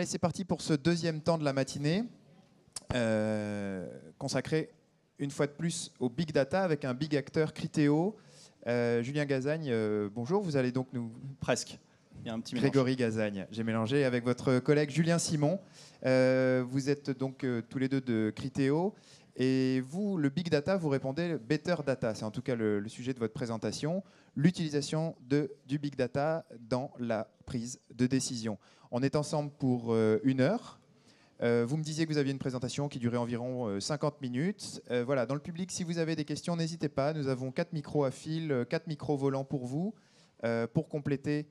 Allez, c'est parti pour ce deuxième temps de la matinée, euh, consacré une fois de plus au big data avec un big acteur Critéo. Euh, Julien Gazagne, euh, bonjour. Vous allez donc nous. Presque. Il y a un petit mélange. Grégory Gazagne, j'ai mélangé avec votre collègue Julien Simon. vous êtes donc tous les deux de Critéo. Et vous, le big data, vous répondez better data. C'est en tout cas le, sujet de votre présentation, l'utilisation du big data dans la prise de décision. On est ensemble pour euh, une heure. Euh, vous me disiez que vous aviez une présentation qui durait environ 50 euh, minutes. voilà, dans le public, si vous avez des questions, n'hésitez pas. Nous avons quatre micros à fil, quatre micros volants pour vous, pour compléter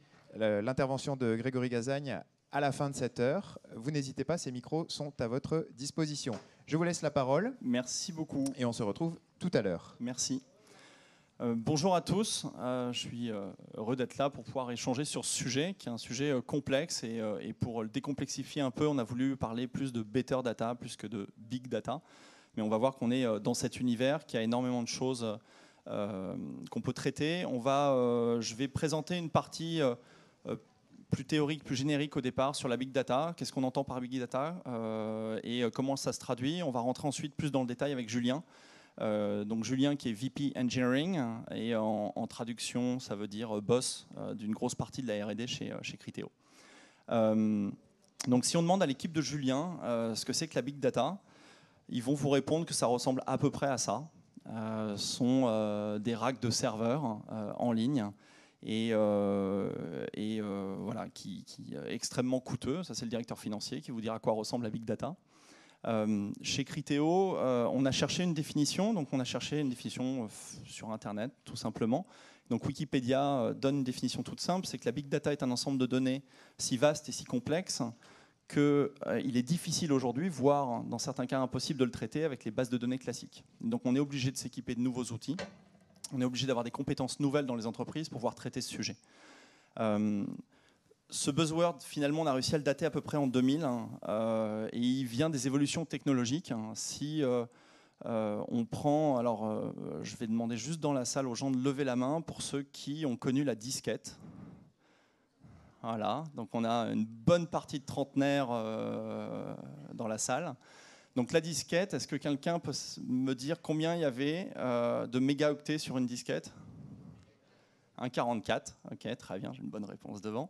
l'intervention de Grégory Gazagne à la fin de cette heure. Vous n'hésitez pas, ces micros sont à votre disposition. Je vous laisse la parole. Merci beaucoup. Et on se retrouve tout à l'heure. Merci. Euh, bonjour à tous, euh, je suis euh, heureux d'être là pour pouvoir échanger sur ce sujet qui est un sujet complexe et, pour le décomplexifier un peu, on a voulu parler plus de better data plus que de big data, mais on va voir qu'on est dans cet univers qui a énormément de choses qu'on peut traiter. On va, je vais présenter une partie plus théorique, plus générique au départ sur la big data. Qu'est-ce qu'on entend par big data euh, et euh, comment ça se traduit On va rentrer ensuite plus dans le détail avec Julien. Euh, donc Julien qui est VP Engineering et en, traduction ça veut dire boss d'une grosse partie de la R&D chez, chez Criteo. donc si on demande à l'équipe de Julien ce que c'est que la big data, ils vont vous répondre que ça ressemble à peu près à ça. Ce sont des racks de serveurs en ligne et, euh, euh, voilà, qui, est extrêmement coûteux. Ça, c'est le directeur financier qui vous dira à quoi ressemble la big data. Euh, chez Criteo, on a cherché une définition, donc on a cherché une définition sur Internet, tout simplement. Donc Wikipédia donne une définition toute simple, c'est que la big data est un ensemble de données si vaste et si complexe qu'il est difficile aujourd'hui, voire dans certains cas impossible de le traiter avec les bases de données classiques. Donc on est obligé de s'équiper de nouveaux outils, on est obligé d'avoir des compétences nouvelles dans les entreprises pour pouvoir traiter ce sujet. Euh, ce buzzword, finalement, on a réussi à le dater à peu près en 2000, hein, euh, et il vient des évolutions technologiques. Hein. Si euh, on prend, alors je vais demander juste dans la salle aux gens de lever la main pour ceux qui ont connu la disquette. Voilà, donc on a une bonne partie de trentenaires dans la salle. Donc la disquette, est-ce que quelqu'un peut me dire combien il y avait euh, de mégaoctets sur une disquette 1,44. Ok, très bien, j'ai une bonne réponse devant.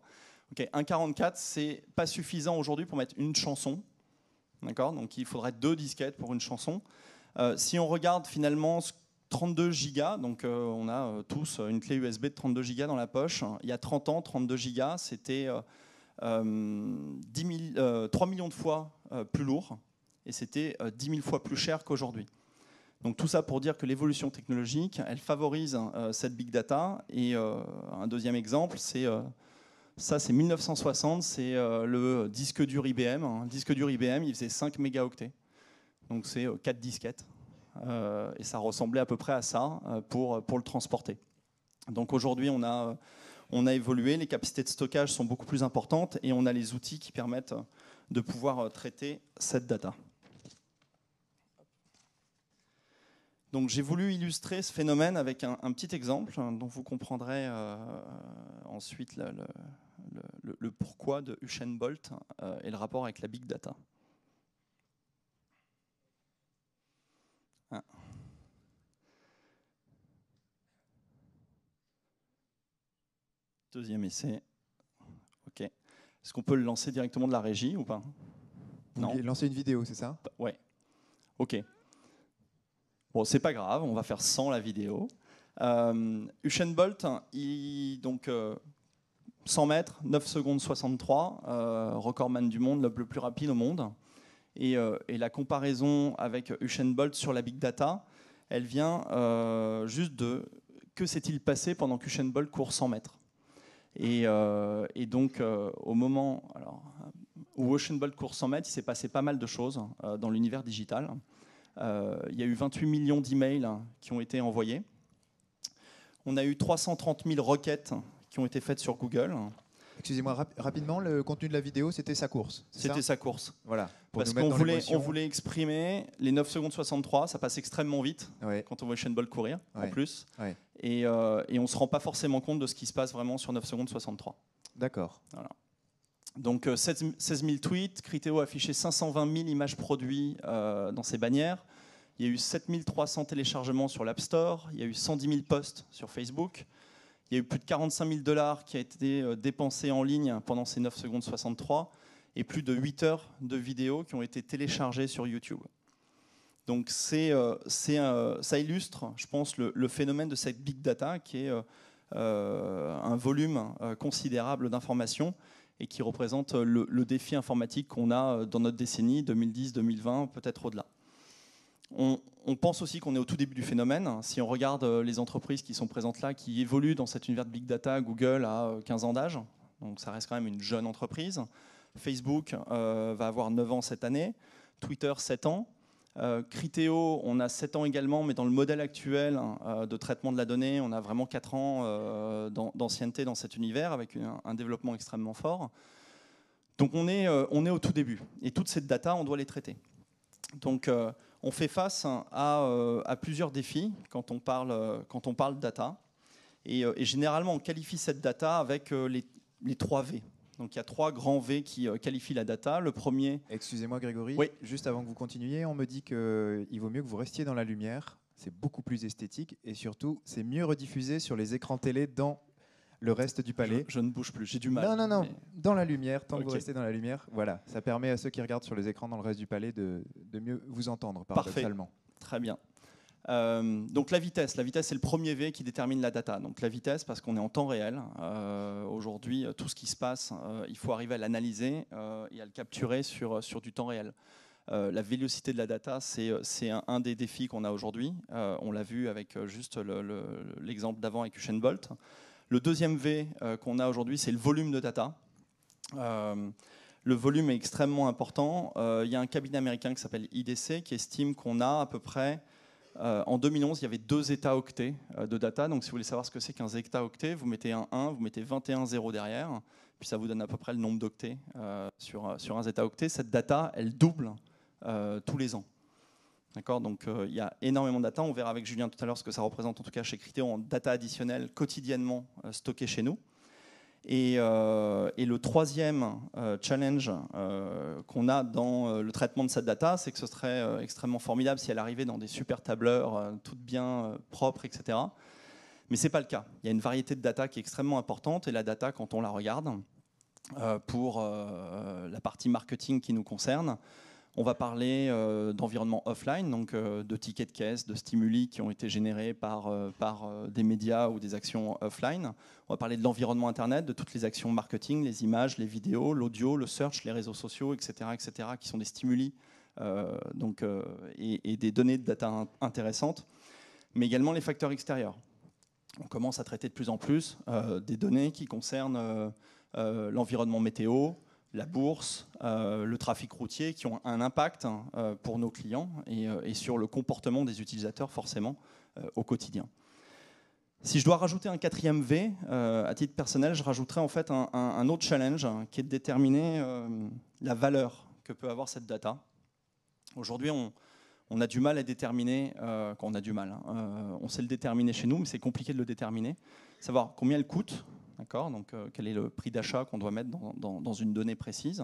Ok, ce c'est pas suffisant aujourd'hui pour mettre une chanson. D'accord Donc il faudrait deux disquettes pour une chanson. Euh, si on regarde finalement 32 gigas, donc euh, on a tous une clé USB de 32 gigas dans la poche. Il y a 30 ans, 32 gigas, c'était 3 millions de fois plus lourd et c'était 10 euh, 000 fois plus cher qu'aujourd'hui. Donc tout ça pour dire que l'évolution technologique, elle favorise hein, euh, cette big data. Et euh, un deuxième exemple, c'est ça, c'est 1960, c'est le disque dur IBM. Hein. Le disque dur IBM, il faisait 5 mégaoctets. Donc c'est 4 disquettes. et ça ressemblait à peu près à ça pour, pour le transporter. Donc aujourd'hui, on on a évolué, les capacités de stockage sont beaucoup plus importantes et on a les outils qui permettent de pouvoir traiter cette data. Donc j'ai voulu illustrer ce phénomène avec un, petit exemple hein, dont vous comprendrez euh, euh, ensuite le, pourquoi de Usain hein, euh, et le rapport avec la big data. Hein. Deuxième essai. Ok. Est-ce qu'on peut le lancer directement de la régie ou pas Non. Lancer une vidéo, c'est ça Ouais. Ok c'est pas grave, on va faire sans la vidéo. Euh, Usain Bolt, donc 100 euh, mètres, 9 secondes 63, euh, recordman du monde, le plus rapide au monde. Euh, et, la comparaison avec Usain Bolt sur la big data, elle vient juste de que s'est-il passé pendant qu'Usain Bolt court 100 mètres. Et, donc au moment où Usain Bolt court 100 mètres, il s'est passé pas mal de choses dans l'univers digital. Euh, il y a eu 28 millions d'emails hein, qui ont été envoyés. On a eu 330 000 requêtes qui ont été faites sur Google. Excusez-moi, rapidement, le contenu de la vidéo, c'était sa course. C'était sa course. Voilà. Parce qu'on voulait, on voulait exprimer les 9 secondes 63, ça passe extrêmement vite quand on voit Shane Ball courir, en plus. Et, euh, et, on ne se rend pas forcément compte de ce qui se passe vraiment sur 9 secondes 63. D'accord. Voilà. Donc 16 euh, 000 tweets, Criteo a affiché 520 000 images produits euh, dans ses bannières. Il y a eu 7 300 téléchargements sur l'App Store, il y a eu 110 000 posts sur Facebook, il y a eu plus de 45 000 dollars qui a été euh, dépensés en ligne pendant ces 9 secondes 63 et plus de 8 heures de vidéos qui ont été téléchargées sur YouTube. Donc ça illustre, je pense, le, phénomène de cette big data qui est un volume considérable d'informations et qui représente euh, le, défi informatique qu'on a euh, dans notre décennie 2010, 2020, peut-être au-delà. On, pense aussi qu'on est au tout début du phénomène. Si on regarde euh, les entreprises qui sont présentes là, qui évoluent dans cet univers de big data, Google a 15 ans d'âge, donc ça reste quand même une jeune entreprise. Facebook va avoir 9 ans cette année, Twitter 7 ans, euh, on a 7 ans également, mais dans le modèle actuel hein, euh, de traitement de la donnée, on a vraiment 4 ans euh, d'ancienneté dans cet univers avec un développement extrêmement fort. Donc on est, on est au tout début. Et toute cette data, on doit les traiter. Donc on fait face hein, à, plusieurs défis quand on parle, quand on parle data. Et, généralement, on qualifie cette data avec les, les 3 V. Donc il y a trois grands V qui euh, qualifient la data. Le premier. Excusez-moi Grégory, oui. juste avant que vous continuiez, on me dit qu'il euh, vaut mieux que vous restiez dans la lumière. C'est beaucoup plus esthétique et surtout, c'est mieux rediffusé sur les écrans télé dans le reste du palais. Je, ne bouge plus, j'ai du mal. Non, non, non, dans la lumière, tant que vous restez dans la lumière, voilà. Ça permet à ceux qui regardent sur les écrans dans le reste du palais de, mieux vous entendre, parfaitement Parfait. Très bien. Euh, donc la vitesse, la vitesse c'est le premier V qui détermine la data. Donc la vitesse parce qu'on est en temps réel. Euh, aujourd'hui, euh, tout ce qui se passe, il faut arriver à l'analyser et à le capturer sur, sur du temps réel. la vélocité de la data, c'est un, un, des défis qu'on a aujourd'hui. on l'a vu avec juste l'exemple d'avant avec Usain Bolt. Le deuxième V qu'on a aujourd'hui, c'est le volume de data. le volume est extrêmement important. Il y a un cabinet américain qui s'appelle IDC qui estime qu'on a à peu près euh, en 2011, il y avait deux états-octets euh, de data. Donc, si vous voulez savoir ce que c'est qu'un état-octet, vous mettez un 1, vous mettez 21 0 derrière, puis ça vous donne à peu près le nombre d'octets euh, sur, un état-octet. Cette data, elle double tous les ans. D'accord Donc, il y a énormément de data. On verra avec Julien tout à l'heure ce que ça représente, en tout cas chez Criteo, en data additionnelle quotidiennement stockée chez nous. Euh, et, le troisième euh, challenge euh, qu'on a dans le traitement de cette data, c'est que ce serait extrêmement formidable si elle arrivait dans des super tableurs, toutes bien propres, etc. Mais ce n'est pas le cas. Il y a une variété de data qui est extrêmement importante, et la data, quand on la regarde, pour la partie marketing qui nous concerne, on va parler euh, d'environnement offline, donc euh, de tickets de caisse, de stimuli qui ont été générés par, euh, par des médias ou des actions offline. On va parler de l'environnement Internet, de toutes les actions marketing, les images, les vidéos, l'audio, le search, les réseaux sociaux, etc., etc., qui sont des stimuli donc, et, des données de data intéressantes, mais également les facteurs extérieurs. On commence à traiter de plus en plus des données qui concernent l'environnement météo, la bourse, euh, le trafic routier, qui ont un impact hein, euh, pour nos clients euh, et, sur le comportement des utilisateurs forcément au quotidien. Si je dois rajouter un quatrième V, à titre personnel, je rajouterais en fait un, autre challenge hein, qui est de déterminer la valeur que peut avoir cette data. Aujourd'hui, on, a du mal à déterminer, euh, a du mal, hein, on sait le déterminer chez nous, mais c'est compliqué de le déterminer, savoir combien elle coûte, d'accord Donc euh, quel est le prix d'achat qu'on doit mettre dans, une donnée précise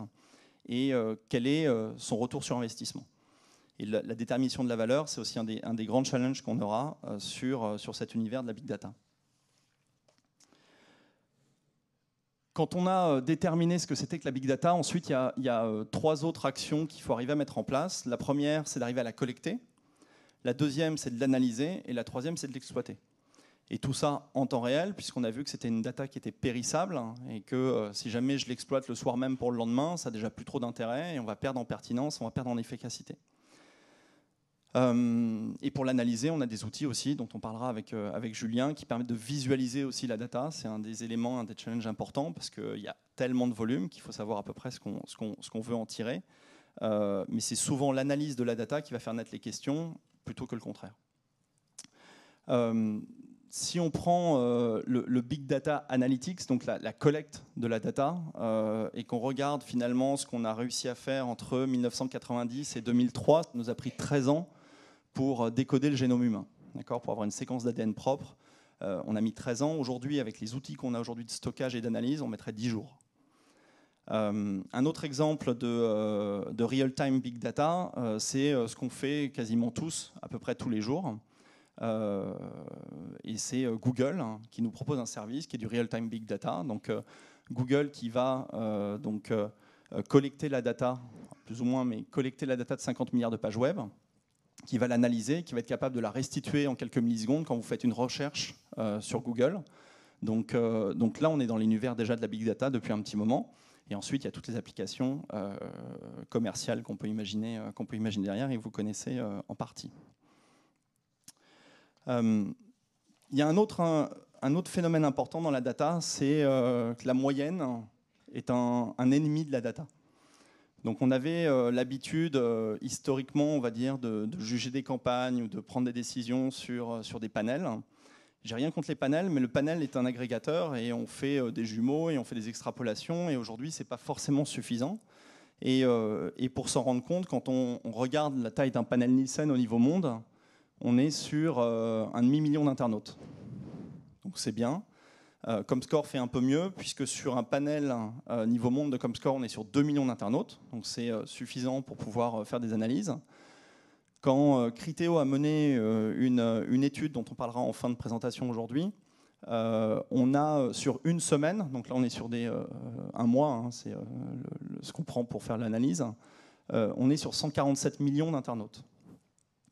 et euh, quel est euh, son retour sur investissement. la, détermination de la valeur, c'est aussi un des, grands challenges qu'on aura sur, cet univers de la big data. Quand on a déterminé ce que c'était que la big data, ensuite, il y a trois autres actions qu'il faut arriver à mettre en place. La première, c'est d'arriver à la collecter. La deuxième, c'est de l'analyser. Et la troisième, c'est de l'exploiter. Et tout ça en temps réel, puisqu'on a vu que c'était une data qui était périssable hein, et que euh, si jamais je l'exploite le soir même pour le lendemain, ça n'a déjà plus trop d'intérêt et on va perdre en pertinence, on va perdre en efficacité. Euh, et pour l'analyser, on a des outils aussi dont on parlera avec, euh, avec Julien qui permettent de visualiser aussi la data. C'est un des éléments, un des challenges importants parce qu'il y a tellement de volume qu'il faut savoir à peu près ce qu'on veut en tirer. mais c'est souvent l'analyse de la data qui va faire naître les questions plutôt que le contraire si on prend euh, le, big data analytics, donc la, collecte de la data, euh, et qu'on regarde finalement ce qu'on a réussi à faire entre 1990 et 2003, ça nous a pris 13 ans pour euh, décoder le génome humain, d'accord, pour avoir une séquence d'ADN propre. on a mis 13 ans. Aujourd'hui, avec les outils qu'on a aujourd'hui de stockage et d'analyse, on mettrait 10 jours. un autre exemple de, de real-time big data, c'est ce qu'on fait quasiment tous, à peu près tous les jours. Euh, et c'est euh, Google hein, qui nous propose un service qui est du real-time big data. Donc euh, Google qui va donc collecter la data, plus ou moins, mais collecter la data de 50 milliards de pages web, qui va l'analyser, qui va être capable de la restituer en quelques millisecondes quand vous faites une recherche sur Google. Donc, là, on est dans l'univers déjà de la big data depuis un petit moment. Et ensuite, il y a toutes les applications commerciales qu'on peut, imaginer, qu'on peut imaginer derrière et vous connaissez en partie. Euh, il y a un autre, phénomène important dans la data, c'est euh, que la moyenne est un, ennemi de la data. Donc on avait euh, l'habitude, historiquement, on va dire, de, juger des campagnes ou de prendre des décisions sur, des panels. J'ai rien contre les panels, mais le panel est un agrégateur et on fait des jumeaux et on fait des extrapolations et aujourd'hui, ce n'est pas forcément suffisant. Et, pour s'en rendre compte, quand on, on regarde la taille d'un panel Nielsen au niveau monde, on est sur euh, un demi-million d'internautes. Donc c'est bien. Euh, Comscore fait un peu mieux, puisque sur un panel euh, niveau monde de Comscore, on est sur 2 millions d'internautes, donc c'est suffisant pour pouvoir faire des analyses. Quand Criteo a mené une, étude dont on parlera en fin de présentation aujourd'hui, on a sur une semaine, donc là on est sur des, un mois, hein, c'est ce qu'on prend pour faire l'analyse, on est sur 147 millions d'internautes.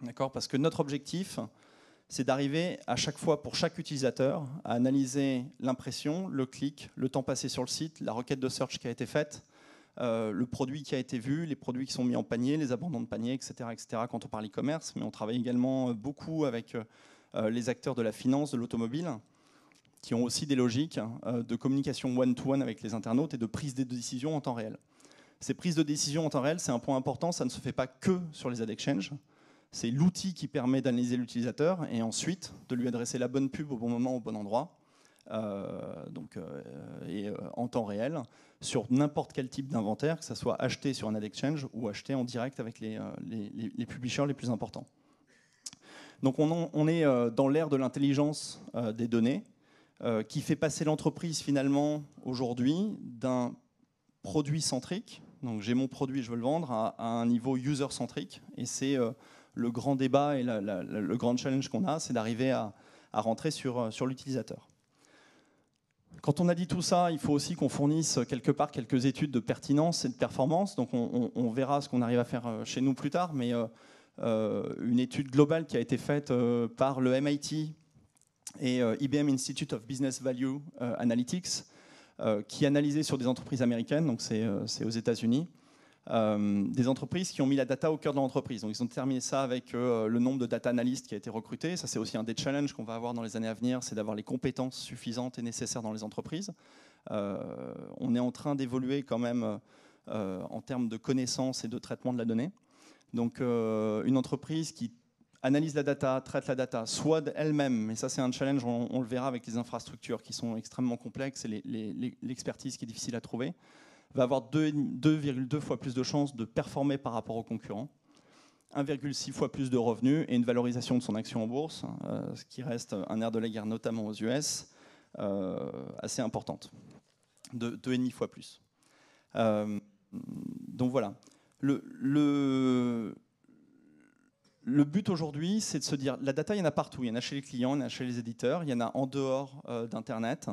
D'accord Parce que notre objectif, c'est d'arriver à chaque fois pour chaque utilisateur à analyser l'impression, le clic, le temps passé sur le site, la requête de search qui a été faite, euh, le produit qui a été vu, les produits qui sont mis en panier, les abandons de panier, etc. etc. quand on parle e-commerce, mais on travaille également euh, beaucoup avec euh, les acteurs de la finance, de l'automobile, qui ont aussi des logiques de communication one-to-one avec les internautes et de prise de décision en temps réel. Ces prises de décision en temps réel, c'est un point important, ça ne se fait pas que sur les ad exchange c'est l'outil qui permet d'analyser l'utilisateur et ensuite de lui adresser la bonne pub au bon moment, au bon endroit, euh, donc, euh, et euh, en temps réel, sur n'importe quel type d'inventaire, que ce soit acheté sur un ad exchange ou acheté en direct avec les, les, les publishers les plus importants. Donc on, est dans l'ère de l'intelligence des données, qui fait passer l'entreprise finalement aujourd'hui d'un produit centrique, donc j'ai mon produit, je veux le vendre, à, à un niveau user centrique, et c'est le grand débat et le grand challenge qu'on a, c'est d'arriver à, rentrer euh, sur, l'utilisateur. Quand on a dit tout ça, il faut aussi qu'on fournisse quelque part quelques études de pertinence et de performance. Donc on, verra ce qu'on arrive à faire euh, chez nous plus tard, mais euh, une étude globale qui a été faite par le MIT et IBM Institute of Business Value Analytics, qui analysait sur des entreprises américaines, donc c'est aux États-Unis, euh, des entreprises qui ont mis la data au cœur de l'entreprise. Donc ils ont terminé ça avec euh, le nombre de data analystes qui a été recruté. Ça c'est aussi un des challenges qu'on va avoir dans les années à venir, c'est d'avoir les compétences suffisantes et nécessaires dans les entreprises. Euh, on est en train d'évoluer quand même en termes de connaissances et de traitement de la donnée. Donc une entreprise qui analyse la data, traite la data, soit elle-même, mais ça c'est un challenge, on, on, le verra avec les infrastructures qui sont extrêmement complexes et l'expertise qui est difficile à trouver va avoir 2,2 fois plus de chances de performer par rapport aux concurrents, 1,6 fois plus de revenus et une valorisation de son action en bourse, euh, ce qui reste un air de la guerre notamment aux US, euh, assez importante, de 2,5 fois plus. Euh, donc voilà. Le, le but aujourd'hui, c'est de se dire, la data, il y en a partout. Il y en a chez les clients, il y en a chez les éditeurs, il y en a en dehors d'Internet.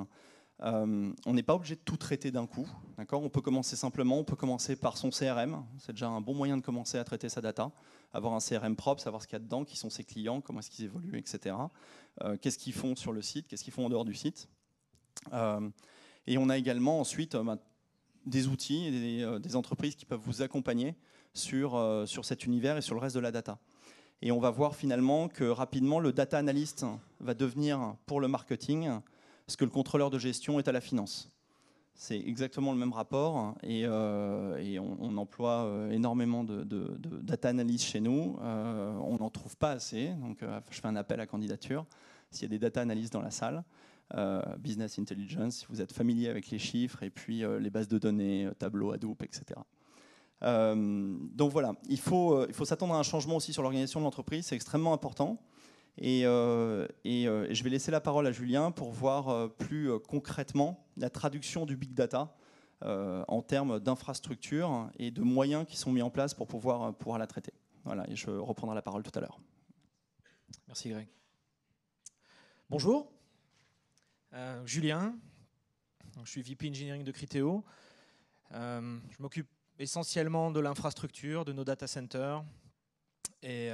Euh, on n'est pas obligé de tout traiter d'un coup. on peut commencer simplement, on peut commencer par son CRM. C'est déjà un bon moyen de commencer à traiter sa data. Avoir un CRM propre, savoir ce qu'il y a dedans, qui sont ses clients, comment est-ce qu'ils évoluent, etc. Euh, qu'est-ce qu'ils font sur le site, qu'est-ce qu'ils font en dehors du site. Euh, et on a également ensuite bah, des outils et des, entreprises qui peuvent vous accompagner sur, sur cet univers et sur le reste de la data. Et on va voir finalement que rapidement, le data analyst va devenir pour le marketing parce que le contrôleur de gestion est à la finance. C'est exactement le même rapport hein, euh, et, on, emploie euh, énormément de, data analyse chez nous. Euh, on n'en trouve pas assez, donc je fais un appel à candidature. S'il y a des data analyses dans la salle, business intelligence, si vous êtes familier avec les chiffres et puis les bases de données, tableaux Hadoop, etc. donc voilà, il faut, il faut s'attendre à un changement aussi sur l'organisation de l'entreprise, c'est extrêmement important. Euh, euh, et, je vais laisser la parole à Julien pour voir euh, plus concrètement la traduction du big data en termes d'infrastructures et de moyens qui sont mis en place pour pouvoir, pouvoir la traiter. Voilà, et je reprendrai la parole tout à l'heure. Merci Greg. Bonjour, Julien, je suis VP Engineering de Criteo. je m'occupe essentiellement de l'infrastructure, de nos data centers. Et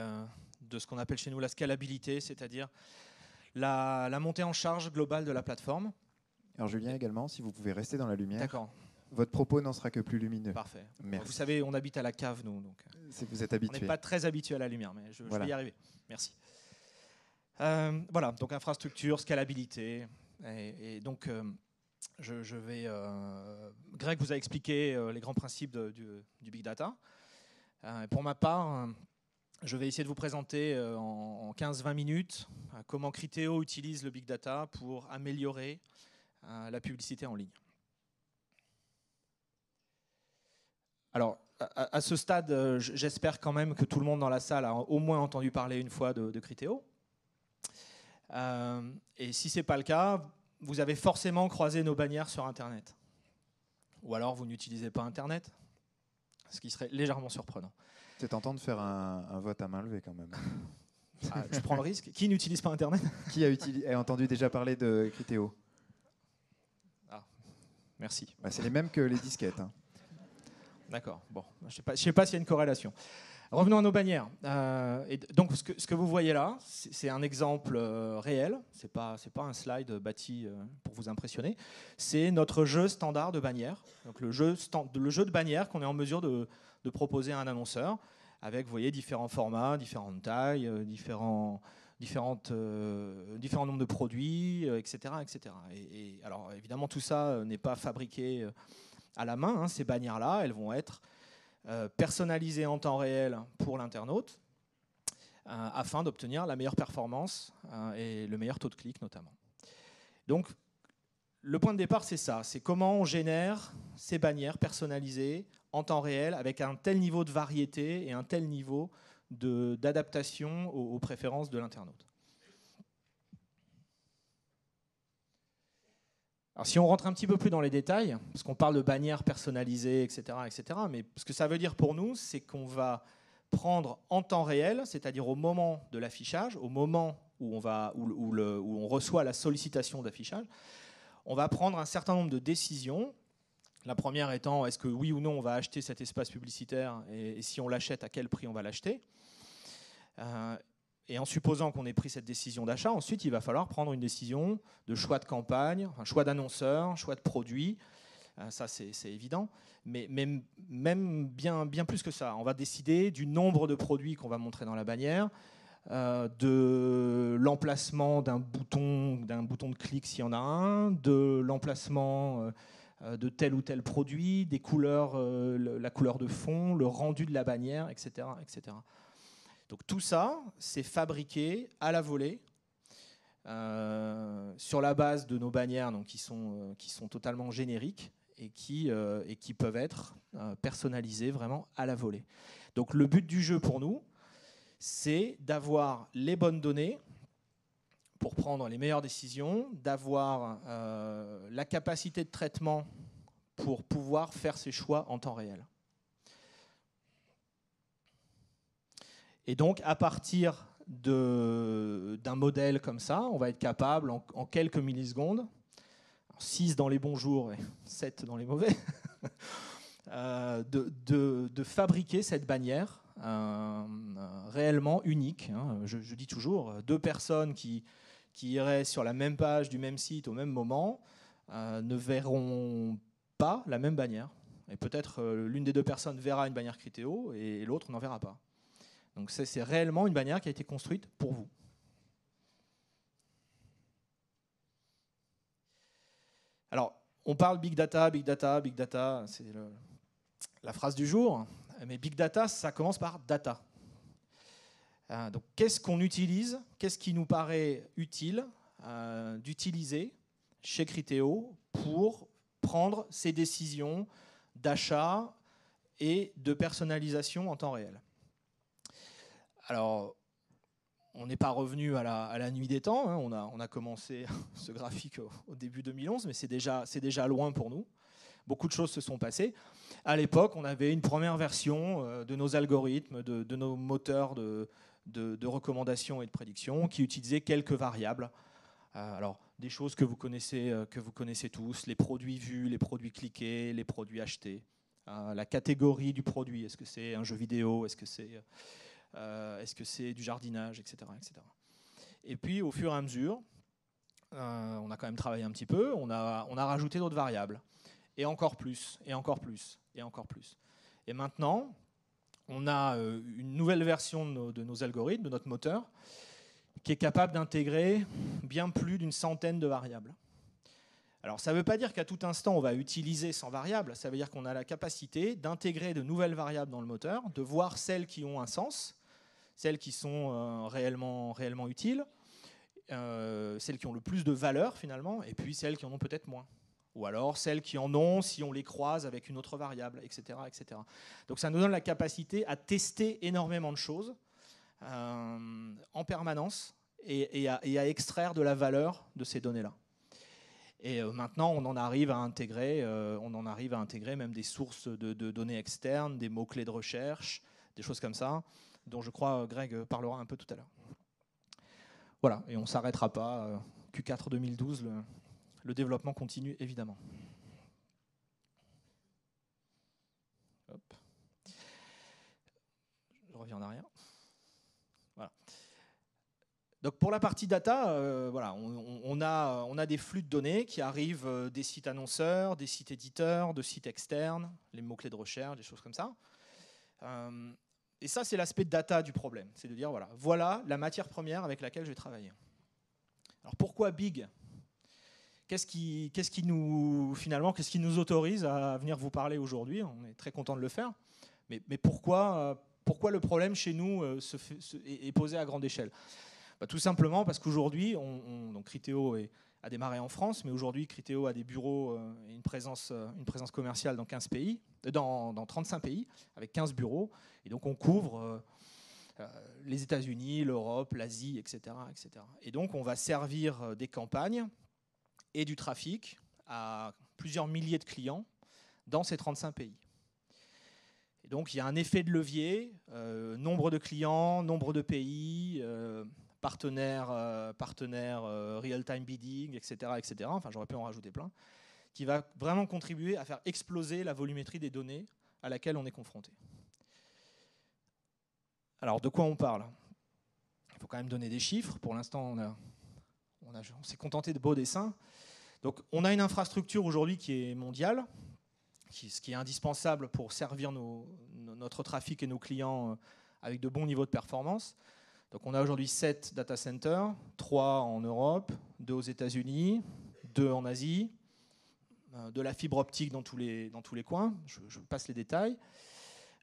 de ce qu'on appelle chez nous la scalabilité, c'est-à-dire la, montée en charge globale de la plateforme. Alors Julien également, si vous pouvez rester dans la lumière. D'accord. Votre propos n'en sera que plus lumineux. Parfait. Merci. Vous savez, on habite à la cave, nous. Donc, euh, vous êtes habitué. On n'est pas très habitué à la lumière, mais je, vais y arriver. Merci. Euh, voilà, donc infrastructure, scalabilité. Et, donc, euh, je, vais. Greg vous a expliqué les grands principes du, du, big data. pour ma part, je vais essayer de vous présenter euh, en 15-20 minutes euh, comment Criteo utilise le big data pour améliorer euh, la publicité en ligne. Alors, à ce stade, j'espère quand même que tout le monde dans la salle a au moins entendu parler une fois de, Criteo. et si ce n'est pas le cas, vous avez forcément croisé nos bannières sur Internet. Ou alors vous n'utilisez pas Internet, ce qui serait légèrement surprenant. C'est tentant de faire un, vote à main levée quand même. je ah, prends le risque. Qui n'utilise pas Internet Qui a, entendu déjà parler de Critéo Ah, merci. Bah, c'est les mêmes que les disquettes. Hein. D'accord. Bon, je ne sais pas, s'il y a une corrélation. Revenons à nos bannières. Euh, et donc, ce que, vous voyez là, c'est un exemple euh, réel. C'est pas, c'est pas un slide bâti euh, pour vous impressionner. C'est notre jeu standard de bannières. Donc, le jeu, le jeu de bannières qu'on est en mesure de, de proposer à un annonceur avec vous voyez, différents formats, différentes tailles, euh, différents, différentes, euh, différents nombres de produits, etc. Euh, etc. Et, alors évidemment, tout ça n'est pas fabriqué à la main. Hein, ces bannières-là, elles vont être personnalisées en temps réel pour l'internaute afin d'obtenir la meilleure performance et le meilleur taux de clic notamment. Donc le point de départ, c'est ça, c'est comment on génère ces bannières personnalisées en temps réel avec un tel niveau de variété et un tel niveau d'adaptation aux, préférences de l'internaute. si on rentre un petit peu plus dans les détails, parce qu'on parle de bannières personnalisées, etc., etc., mais ce que ça veut dire pour nous, c'est qu'on va prendre en temps réel, c'est-à-dire au moment de l'affichage, au moment où on, va, le, où on reçoit la sollicitation d'affichage, on va prendre un certain nombre de décisions la première étant, est-ce que oui ou non on va acheter cet espace publicitaire et, si on l'achète, à quel prix on va l'acheter euh, Et en supposant qu'on ait pris cette décision d'achat, ensuite il va falloir prendre une décision de choix de campagne, un choix d'annonceur, choix de produit. Euh, ça, c'est évident. Mais, même bien, bien, plus que ça, on va décider du nombre de produits qu'on va montrer dans la bannière, euh, de l'emplacement d'un bouton, d'un bouton de clic s'il y en a un, de l'emplacement euh, de tel ou tel produit, des couleurs, euh, la couleur de fond, le rendu de la bannière, etc. etc. Donc tout ça, c'est fabriqué à la volée euh, sur la base de nos bannières donc, qui, sont, qui sont totalement génériques et qui, et qui peuvent être personnalisées vraiment à la volée. Donc le but du jeu pour nous, c'est d'avoir les bonnes données pour prendre les meilleures décisions, d'avoir euh, la capacité de traitement pour pouvoir faire ses choix en temps réel. Et donc, à partir d'un modèle comme ça, on va être capable, en, quelques millisecondes, 6 dans les bons jours et 7 dans les mauvais, euh, de, fabriquer cette bannière euh, réellement unique. Hein. je, dis toujours, deux personnes qui, qui iraient sur la même page du même site au même moment euh, ne verront pas la même bannière. Et peut-être euh, l'une des deux personnes verra une bannière Criteo et l'autre n'en verra pas. Donc c'est réellement une bannière qui a été construite pour vous. Alors, on parle big data, big data, big data, c'est la phrase du jour, mais big data, ça commence par data. Euh, donc, qu'est-ce qu'on utilise Qu'est-ce qui nous paraît utile euh, d'utiliser chez Criteo pour prendre ces décisions d'achat et de personnalisation en temps réel Alors, on n'est pas revenu à la, nuit des temps. Hein. On, a, commencé ce graphique au, début 2011, mais c'est déjà, loin pour nous. Beaucoup de choses se sont passées. À l'époque, on avait une première version euh, de nos algorithmes, de, de nos moteurs de, de, recommandations et de prédictions qui utilisaient quelques variables. Euh, alors, des choses que vous, connaissez, euh, que vous connaissez tous, les produits vus, les produits cliqués, les produits achetés, euh, la catégorie du produit, est-ce que c'est un jeu vidéo, est-ce que c'est est -ce du jardinage, etc., etc. Et puis, au fur et à mesure, on a quand même travaillé un petit peu, on a, on a rajouté d'autres variables, et encore plus, et encore plus, et encore plus. Et maintenant, on a euh, une nouvelle version de nos, algorithmes, de notre moteur, qui est capable d'intégrer bien plus d'une centaine de variables. Alors ça ne veut pas dire qu'à tout instant on va utiliser 100 variables, ça veut dire qu'on a la capacité d'intégrer de nouvelles variables dans le moteur, de voir celles qui ont un sens, celles qui sont euh, réellement, réellement utiles, euh, celles qui ont le plus de valeur finalement, et puis celles qui en ont peut-être moins ou alors celles qui en ont si on les croise avec une autre variable, etc. etc. Donc ça nous donne la capacité à tester énormément de choses euh, en permanence et, à, extraire de la valeur de ces données-là. Et euh, maintenant, on en arrive à intégrer, euh, on en arrive à intégrer même des sources de, données externes, des mots-clés de recherche, des choses comme ça, dont je crois Greg parlera un peu tout à l'heure. Voilà, et on s'arrêtera pas. Q4 2012, le, le développement continue évidemment. Je reviens en arrière. Voilà. Donc pour la partie data, euh, voilà, on, a, on, a, des flux de données qui arrivent euh, des sites annonceurs, des sites éditeurs, de sites externes, les mots-clés de recherche, des choses comme ça. Euh, et ça, c'est l'aspect data du problème. C'est de dire, voilà, voilà la matière première avec laquelle je vais travailler. Alors pourquoi big Qu'est-ce qui, qu'est-ce qui nous finalement, qu'est-ce qui nous autorise à venir vous parler aujourd'hui On est très content de le faire, mais, pourquoi, pourquoi le problème chez nous euh, se est, posé à grande échelle bah, Tout simplement parce qu'aujourd'hui, on, donc Criteo a démarré en France, mais aujourd'hui Critéo a des bureaux euh, et une présence, euh, une présence commerciale dans 15 pays, dans, dans 35 pays, avec 15 bureaux, et donc on couvre les États-Unis, l'Europe, l'Asie, etc., etc. Et donc on va servir des campagnes et du trafic à plusieurs milliers de clients dans ces 35 pays. donc il y a un effet de levier, euh, nombre de clients, nombre de pays, euh, partenaires, euh, partenaires real-time bidding, etc., etc. Enfin, j'aurais pu en rajouter plein, qui va vraiment contribuer à faire exploser la volumétrie des données à laquelle on est confronté. Alors de quoi on parle Il faut quand même donner des chiffres. Pour l'instant, on a on, s'est contenté de beaux dessins. Donc on a une infrastructure aujourd'hui qui est mondiale, qui, ce qui est indispensable pour servir notre trafic et nos clients euh, avec de bons niveaux de performance. Donc on a aujourd'hui 7 data centers, 3 en Europe, 2 aux États-Unis, 2 en Asie, euh, de la fibre optique dans tous les, coins, je, passe les détails.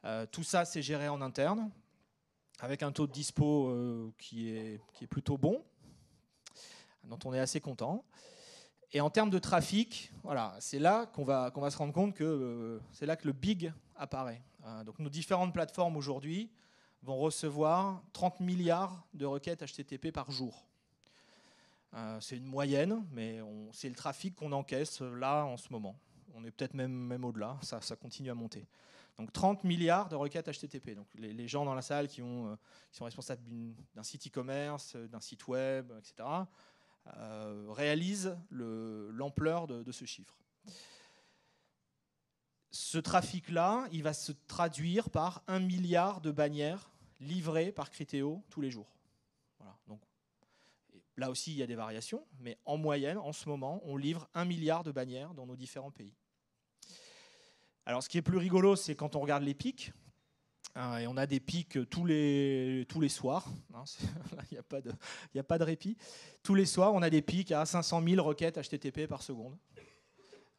Euh, tout ça, c'est géré en interne, avec un taux de dispo qui est plutôt bon dont on est assez content. Et en termes de trafic, voilà, c'est là qu'on va, qu'on va se rendre compte que euh, c'est là que le big apparaît. Euh, donc nos différentes plateformes aujourd'hui vont recevoir 30 milliards de requêtes HTTP par jour. Euh, c'est une moyenne, mais c'est le trafic qu'on encaisse là en ce moment. On est peut-être même, même au-delà, ça, continue à monter. Donc 30 milliards de requêtes HTTP. Donc les, gens dans la salle qui, qui sont responsables d'un site e-commerce, d'un site web, etc euh, réalise l'ampleur de, ce chiffre. Ce trafic-là, il va se traduire par un milliard de bannières livrées par Criteo tous les jours. Voilà, donc, là aussi, il y a des variations, mais en moyenne, en ce moment, on livre un milliard de bannières dans nos différents pays. Alors, ce qui est plus rigolo, c'est quand on regarde les pics. Hein, et on a des pics tous les, tous les soirs. Hein, il n'y a, a, pas de répit. Tous les soirs, on a des pics à 500 000 requêtes HTTP par seconde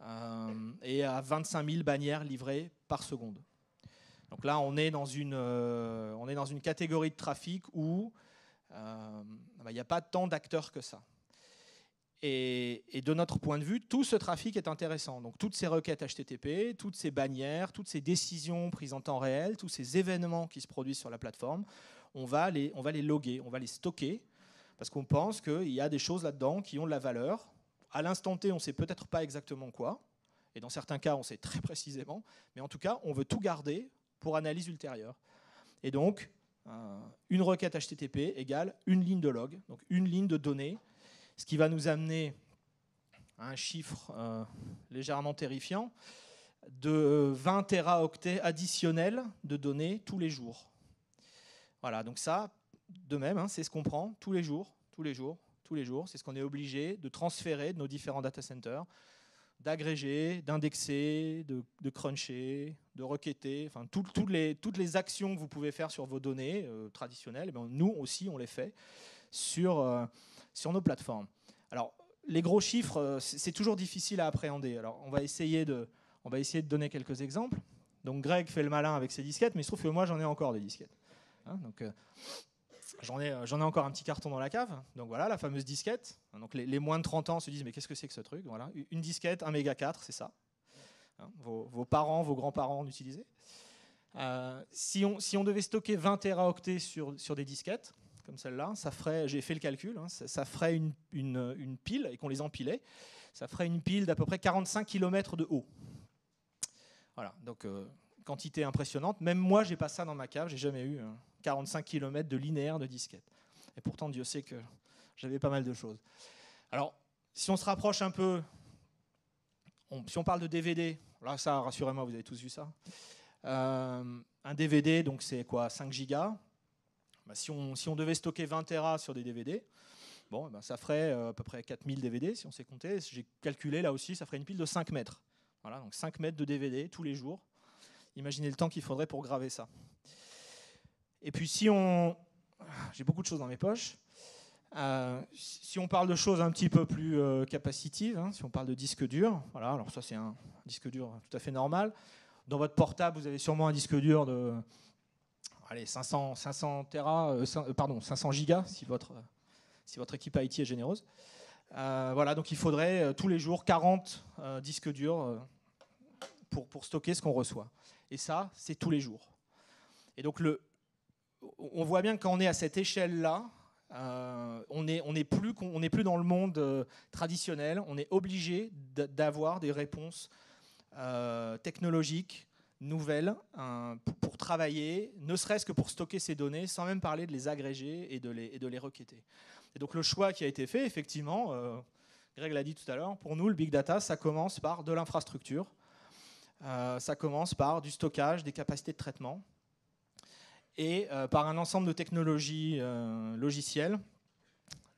euh, et à 25 000 bannières livrées par seconde. Donc là, on est dans une, euh, on est dans une catégorie de trafic où euh, bah, il n'y a pas tant d'acteurs que ça. Et, de notre point de vue, tout ce trafic est intéressant. Donc toutes ces requêtes HTTP, toutes ces bannières, toutes ces décisions prises en temps réel, tous ces événements qui se produisent sur la plateforme, on va les, on va les loguer, on va les stocker, parce qu'on pense qu'il y a des choses là-dedans qui ont de la valeur. À l'instant T, on ne sait peut-être pas exactement quoi, et dans certains cas, on sait très précisément, mais en tout cas, on veut tout garder pour analyse ultérieure. Et donc, euh, une requête HTTP égale une ligne de log, donc une ligne de données ce qui va nous amener à un chiffre euh, légèrement terrifiant de 20 Teraoctets additionnels de données tous les jours. Voilà, donc ça, de même, hein, c'est ce qu'on prend tous les jours, tous les jours, tous les jours. C'est ce qu'on est obligé de transférer de nos différents data centers, d'agréger, d'indexer, de, cruncher, de requêter, enfin les, toutes les actions que vous pouvez faire sur vos données euh, traditionnelles, eh ben, nous aussi on les fait sur... Euh, sur nos plateformes. Alors, les gros chiffres, euh, c'est toujours difficile à appréhender. Alors, on va essayer de, on va essayer de donner quelques exemples. Donc, Greg fait le malin avec ses disquettes, mais il se trouve que moi, j'en ai encore des disquettes. Hein, donc, euh, j'en ai, euh, j'en ai encore un petit carton dans la cave. Donc, voilà, la fameuse disquette. Hein, donc, les, moins de 30 ans se disent, mais qu'est-ce que c'est que ce truc Voilà, une disquette, un méga 4, c'est ça. Hein, vos, parents, vos grands-parents l'utilisaient. si, on, si on devait stocker 20 teraoctets sur, sur des disquettes, comme celle-là, ça ferait, j'ai fait le calcul, hein, ça, ferait une, pile, et qu'on les empilait, ça ferait une pile d'à peu près 45 km de haut. Voilà, donc euh, quantité impressionnante. Même moi, j'ai pas ça dans ma cave, j'ai jamais eu 45 hein, km de linéaire de disquette. Et pourtant, Dieu sait que j'avais pas mal de choses. Alors, si on se rapproche un peu, si on parle de DVD, là, ça, rassurez-moi, vous avez tous vu ça. Euh, un DVD, donc c'est quoi 5 gigas bah, si, on, devait stocker 20 Tera sur des DVD, bon, eh ben, ça ferait euh, à peu près 4000 DVD si on sait compter. J'ai calculé là aussi, ça ferait une pile de 5 mètres. Voilà, donc 5 mètres de DVD tous les jours. Imaginez le temps qu'il faudrait pour graver ça. Et puis si on... J'ai beaucoup de choses dans mes poches. Euh, si on parle de choses un petit peu plus euh, capacitives, hein, si on parle de disque dur, voilà, alors ça c'est un disque dur tout à fait normal. Dans votre portable, vous avez sûrement un disque dur de allez, 500, 500 euh, euh, pardon, 500 gigas si votre, euh, si votre équipe IT est généreuse. voilà, donc il faudrait tous les jours 40 disques durs pour, pour stocker ce qu'on reçoit. Et ça, c'est tous les jours. Et donc le, on voit bien que quand on est à cette échelle-là, on n'est on est plus, est plus dans le monde traditionnel, on est obligé d'avoir des réponses technologiques nouvelles pour, travailler, ne serait-ce que pour stocker ces données, sans même parler de les agréger et de les, de les requêter. Et donc le choix qui a été fait, effectivement, euh, Greg l'a dit tout à l'heure, pour nous, le big data, ça commence par de l'infrastructure, euh, ça commence par du stockage, des capacités de traitement, et euh, par un ensemble de technologies logicielles.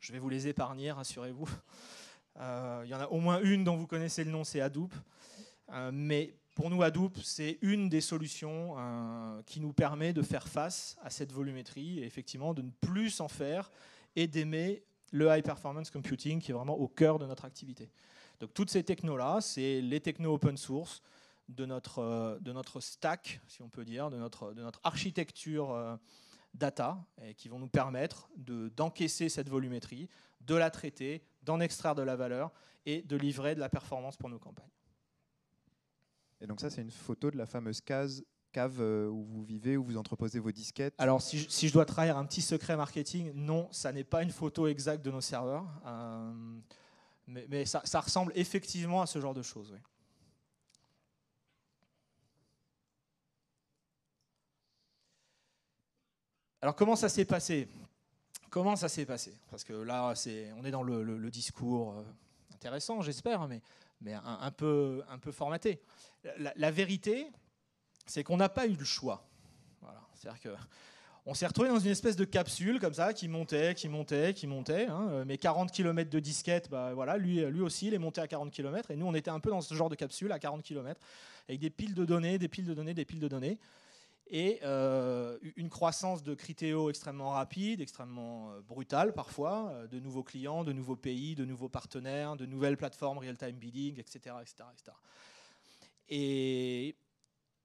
Je vais vous les épargner, rassurez-vous. Il y en a au moins une dont vous connaissez le nom, c'est Hadoop. mais pour nous, Hadoop, c'est une des solutions euh, qui nous permet de faire face à cette volumétrie et effectivement de ne plus s'en faire et d'aimer le high performance computing qui est vraiment au cœur de notre activité. Donc toutes ces technos-là, c'est les technos open source de notre, euh, de notre stack, si on peut dire, de notre, de notre architecture euh, data et qui vont nous permettre d'encaisser cette volumétrie, de la traiter, d'en extraire de la valeur et de livrer de la performance pour nos campagnes. Et donc ça, c'est une photo de la fameuse cave euh, où vous vivez, où vous entreposez vos disquettes Alors, si je, dois trahir un petit secret marketing, non, ça n'est pas une photo exacte de nos serveurs, euh, mais, ça, ressemble effectivement à ce genre de choses. Oui. Alors, comment ça s'est passé Comment ça s'est passé Parce que là, on est dans le, discours euh, intéressant, j'espère, mais, un, peu, un peu formaté la, vérité, c'est qu'on n'a pas eu le choix. On cest s'est retrouvé dans une espèce de capsule comme ça, qui montait, qui montait, qui montait. Hein. Euh, mais 40 km de disquette, bah, voilà, lui, aussi, il est monté à 40 km. Et nous, on était un peu dans ce genre de capsule à 40 km, avec des piles de données, des piles de données, des piles de données. Et euh, une croissance de critéo extrêmement rapide, extrêmement euh, brutale parfois, de nouveaux clients, de nouveaux pays, de nouveaux partenaires, de nouvelles plateformes real-time bidding, etc. etc., etc. Et,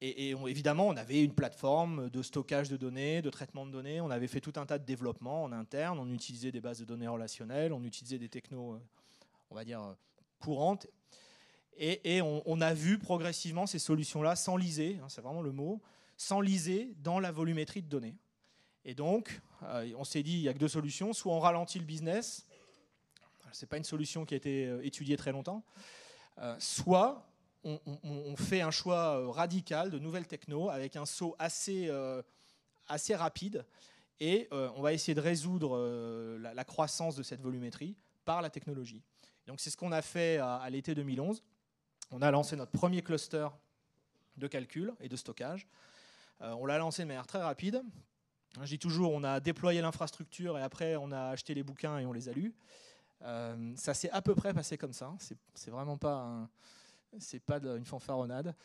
évidemment, on avait une plateforme de stockage de données, de traitement de données. On avait fait tout un tas de développements en interne. On utilisait des bases de données relationnelles. On utilisait des technos, euh, on va dire, euh, courantes. Et, on, a vu progressivement ces solutions-là s'enliser, hein, c'est vraiment le mot, s'enliser dans la volumétrie de données. Et donc, euh, on s'est dit, il n'y a que deux solutions. Soit on ralentit le business, ce n'est pas une solution qui a été étudiée très longtemps, soit on, fait un choix euh, radical de nouvelles techno avec un saut assez, euh, assez rapide et euh, on va essayer de résoudre la, croissance de cette volumétrie par la technologie. Donc c'est ce qu'on a fait à, l'été 2011. On a lancé notre premier cluster de calcul et de stockage. on l'a lancé de manière très rapide. Je dis toujours, on a déployé l'infrastructure et après on a acheté les bouquins et on les a lus. ça s'est à peu près passé comme ça. C'est vraiment pas un c'est pas une fanfaronnade.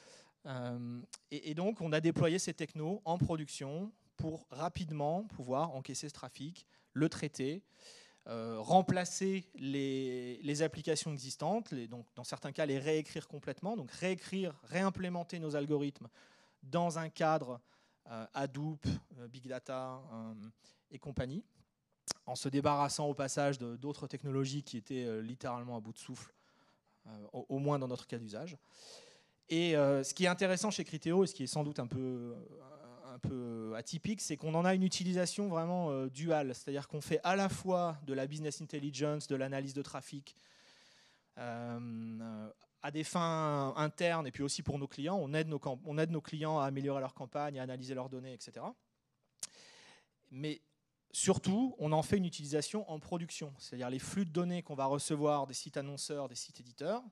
Euh, et, donc, on a déployé ces technos en production pour rapidement pouvoir encaisser ce trafic, le traiter, euh, remplacer les, applications existantes, donc dans certains cas les réécrire complètement, donc réécrire, réimplémenter nos algorithmes dans un cadre euh, Hadoop, Big Data et compagnie, en se débarrassant au passage d'autres technologies qui étaient littéralement à bout de souffle euh, au, moins dans notre cas d'usage. Et euh, ce qui est intéressant chez Criteo, et ce qui est sans doute un peu, euh, un peu atypique, c'est qu'on en a une utilisation vraiment duale, c'est-à-dire qu'on fait à la fois de la business intelligence, de l'analyse de trafic, à des fins internes et puis aussi pour nos clients. On aide nos, on aide nos clients à améliorer leur campagne, à analyser leurs données, etc. Mais Surtout, on en fait une utilisation en production, c'est-à-dire les flux de données qu'on va recevoir des sites annonceurs, des sites éditeurs,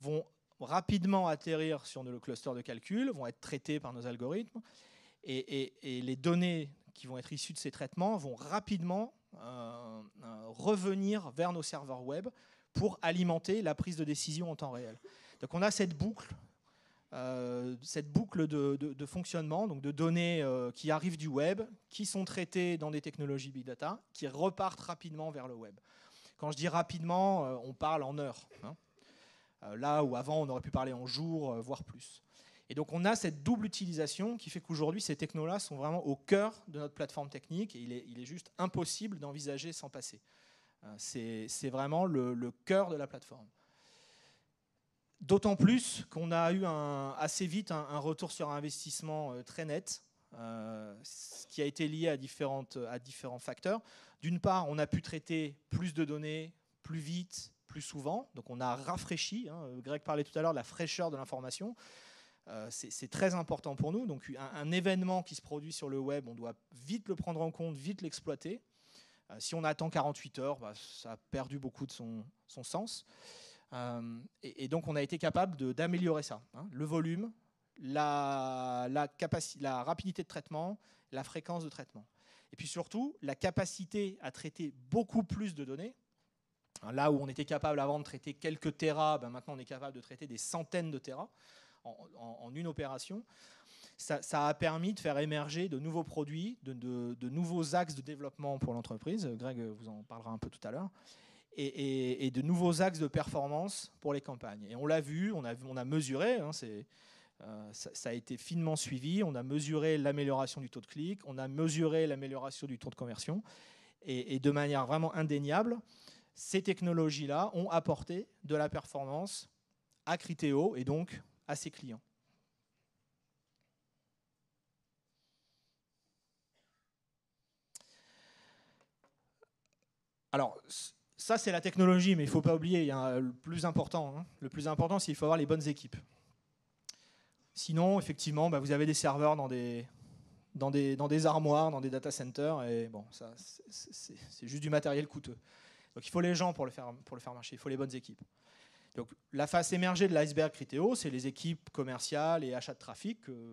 vont rapidement atterrir sur le cluster de calcul, vont être traités par nos algorithmes, et, les données qui vont être issues de ces traitements vont rapidement euh, euh, revenir vers nos serveurs web pour alimenter la prise de décision en temps réel. Donc on a cette boucle euh, cette boucle de, fonctionnement, donc de données euh, qui arrivent du web, qui sont traitées dans des technologies big data, qui repartent rapidement vers le web. Quand je dis rapidement, euh, on parle en heures. Hein. là où avant on aurait pu parler en jours, voire plus. Et donc on a cette double utilisation qui fait qu'aujourd'hui ces technos-là sont vraiment au cœur de notre plateforme technique et il est, juste impossible d'envisager sans passer. C'est vraiment le, le cœur de la plateforme. D'autant plus qu'on a eu assez vite un, retour sur investissement euh, très net, euh, ce qui a été lié à, différents facteurs. D'une part, on a pu traiter plus de données, plus vite, plus souvent. Donc on a rafraîchi. Hein. Greg parlait tout à l'heure de la fraîcheur de l'information. Euh, c'est très important pour nous. Donc un, événement qui se produit sur le web, on doit vite le prendre en compte, vite l'exploiter. si on attend 48 heures, bah, ça a perdu beaucoup de son sens. Euh, et, donc on a été capable d'améliorer ça. Hein. le volume, la, la, rapidité de traitement, la fréquence de traitement. Et puis surtout, la capacité à traiter beaucoup plus de données. Hein, là où on était capable avant de traiter quelques terras, ben maintenant on est capable de traiter des centaines de terras en, une opération. Ça, a permis de faire émerger de nouveaux produits, de, de nouveaux axes de développement pour l'entreprise. Greg vous en parlera un peu tout à l'heure et, de nouveaux axes de performance pour les campagnes. Et on l'a vu, on a, on a mesuré, hein, euh, ça, a été finement suivi, on a mesuré l'amélioration du taux de clic, on a mesuré l'amélioration du taux de conversion, et, et de manière vraiment indéniable, ces technologies-là ont apporté de la performance à Criteo et donc à ses clients. Alors, ça, c'est la technologie, mais il ne faut pas oublier, il le plus important. Hein. Le plus important, c'est qu'il faut avoir les bonnes équipes. Sinon, effectivement, bah, vous avez des serveurs dans des, dans des, dans des armoires, dans des data centers, et bon, ça, c'est juste du matériel coûteux. Donc il faut les gens pour le faire, pour le faire marcher, il faut les bonnes équipes. Donc la face émergée de l'iceberg Criteo, c'est les équipes commerciales et achats de trafic que,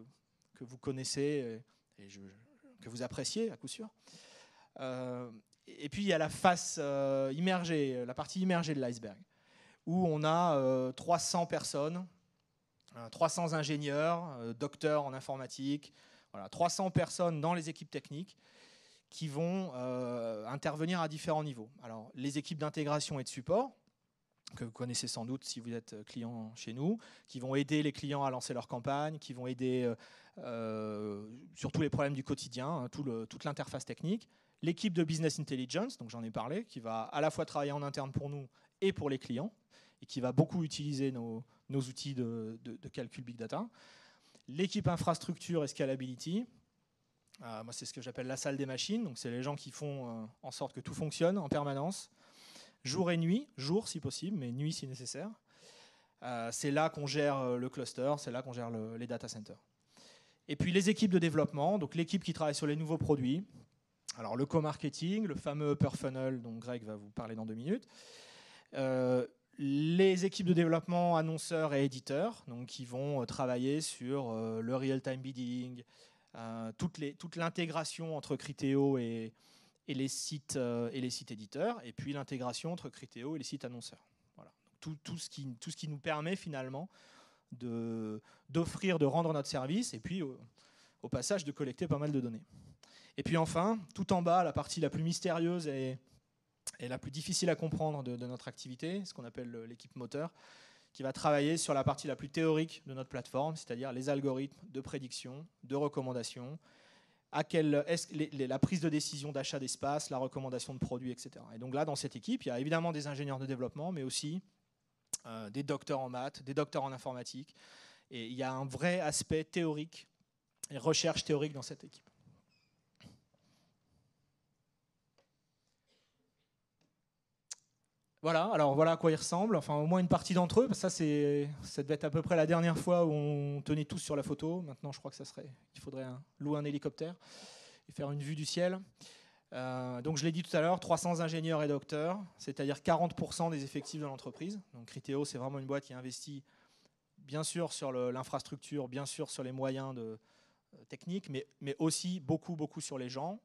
vous connaissez et que vous appréciez à coup sûr. Euh, et puis il y a la face euh, immergée, la partie immergée de l'iceberg, où on a 300 euh, personnes, 300 euh, ingénieurs, docteurs en informatique, voilà, 300 personnes dans les équipes techniques qui vont intervenir à différents niveaux. Alors les équipes d'intégration et de support, que vous connaissez sans doute si vous êtes client chez nous, qui vont aider les clients à lancer leur campagne, qui vont aider sur tous les problèmes du quotidien, hein, toute l'interface technique l'équipe de Business Intelligence, donc j'en ai parlé, qui va à la fois travailler en interne pour nous et pour les clients, et qui va beaucoup utiliser nos, outils de, calcul big data. L'équipe infrastructure et scalability, euh, moi c'est ce que j'appelle la salle des machines, donc c'est les gens qui font euh, en sorte que tout fonctionne en permanence, jour et nuit, jour si possible, mais nuit si nécessaire. Euh, c'est là qu'on gère le cluster, c'est là qu'on gère les data centers. Et puis les équipes de développement, donc l'équipe qui travaille sur les nouveaux produits, alors le co-marketing, le fameux upper funnel dont Greg va vous parler dans deux minutes. Euh, les équipes de développement, annonceurs et éditeurs, donc qui vont euh, travailler sur euh, le real-time bidding, toute, l'intégration entre Criteo et, les sites, et les sites éditeurs, et puis l'intégration entre Criteo et les sites annonceurs. Voilà. tout, ce qui, nous permet finalement d'offrir, de rendre notre service, et puis au passage de collecter pas mal de données. Et puis enfin, tout en bas, la partie la plus mystérieuse et, la plus difficile à comprendre de, notre activité, ce qu'on appelle l'équipe moteur, qui va travailler sur la partie la plus théorique de notre plateforme, c'est-à-dire les algorithmes de prédiction, de recommandation, la prise de décision d'achat d'espace, la recommandation de produits, etc. Et donc là, dans cette équipe, il y a évidemment des ingénieurs de développement, mais aussi euh, des docteurs en maths, des docteurs en informatique. Et il y a un vrai aspect théorique et recherche théorique dans cette équipe. Voilà, alors voilà à quoi ils ressemblent, enfin au moins une partie d'entre eux. Ça, c'est, ça devait être à peu près la dernière fois où on tenait tous sur la photo. Maintenant, je crois que ça serait, il faudrait louer un hélicoptère et faire une vue du ciel. Euh, donc, je l'ai dit tout à l'heure, 300 ingénieurs et docteurs, c'est-à-dire 40% des effectifs de l'entreprise. Donc, Criteo, c'est vraiment une boîte qui investit bien sûr sur l'infrastructure, bien sûr sur les moyens de, euh, techniques, mais, aussi beaucoup, beaucoup sur les gens.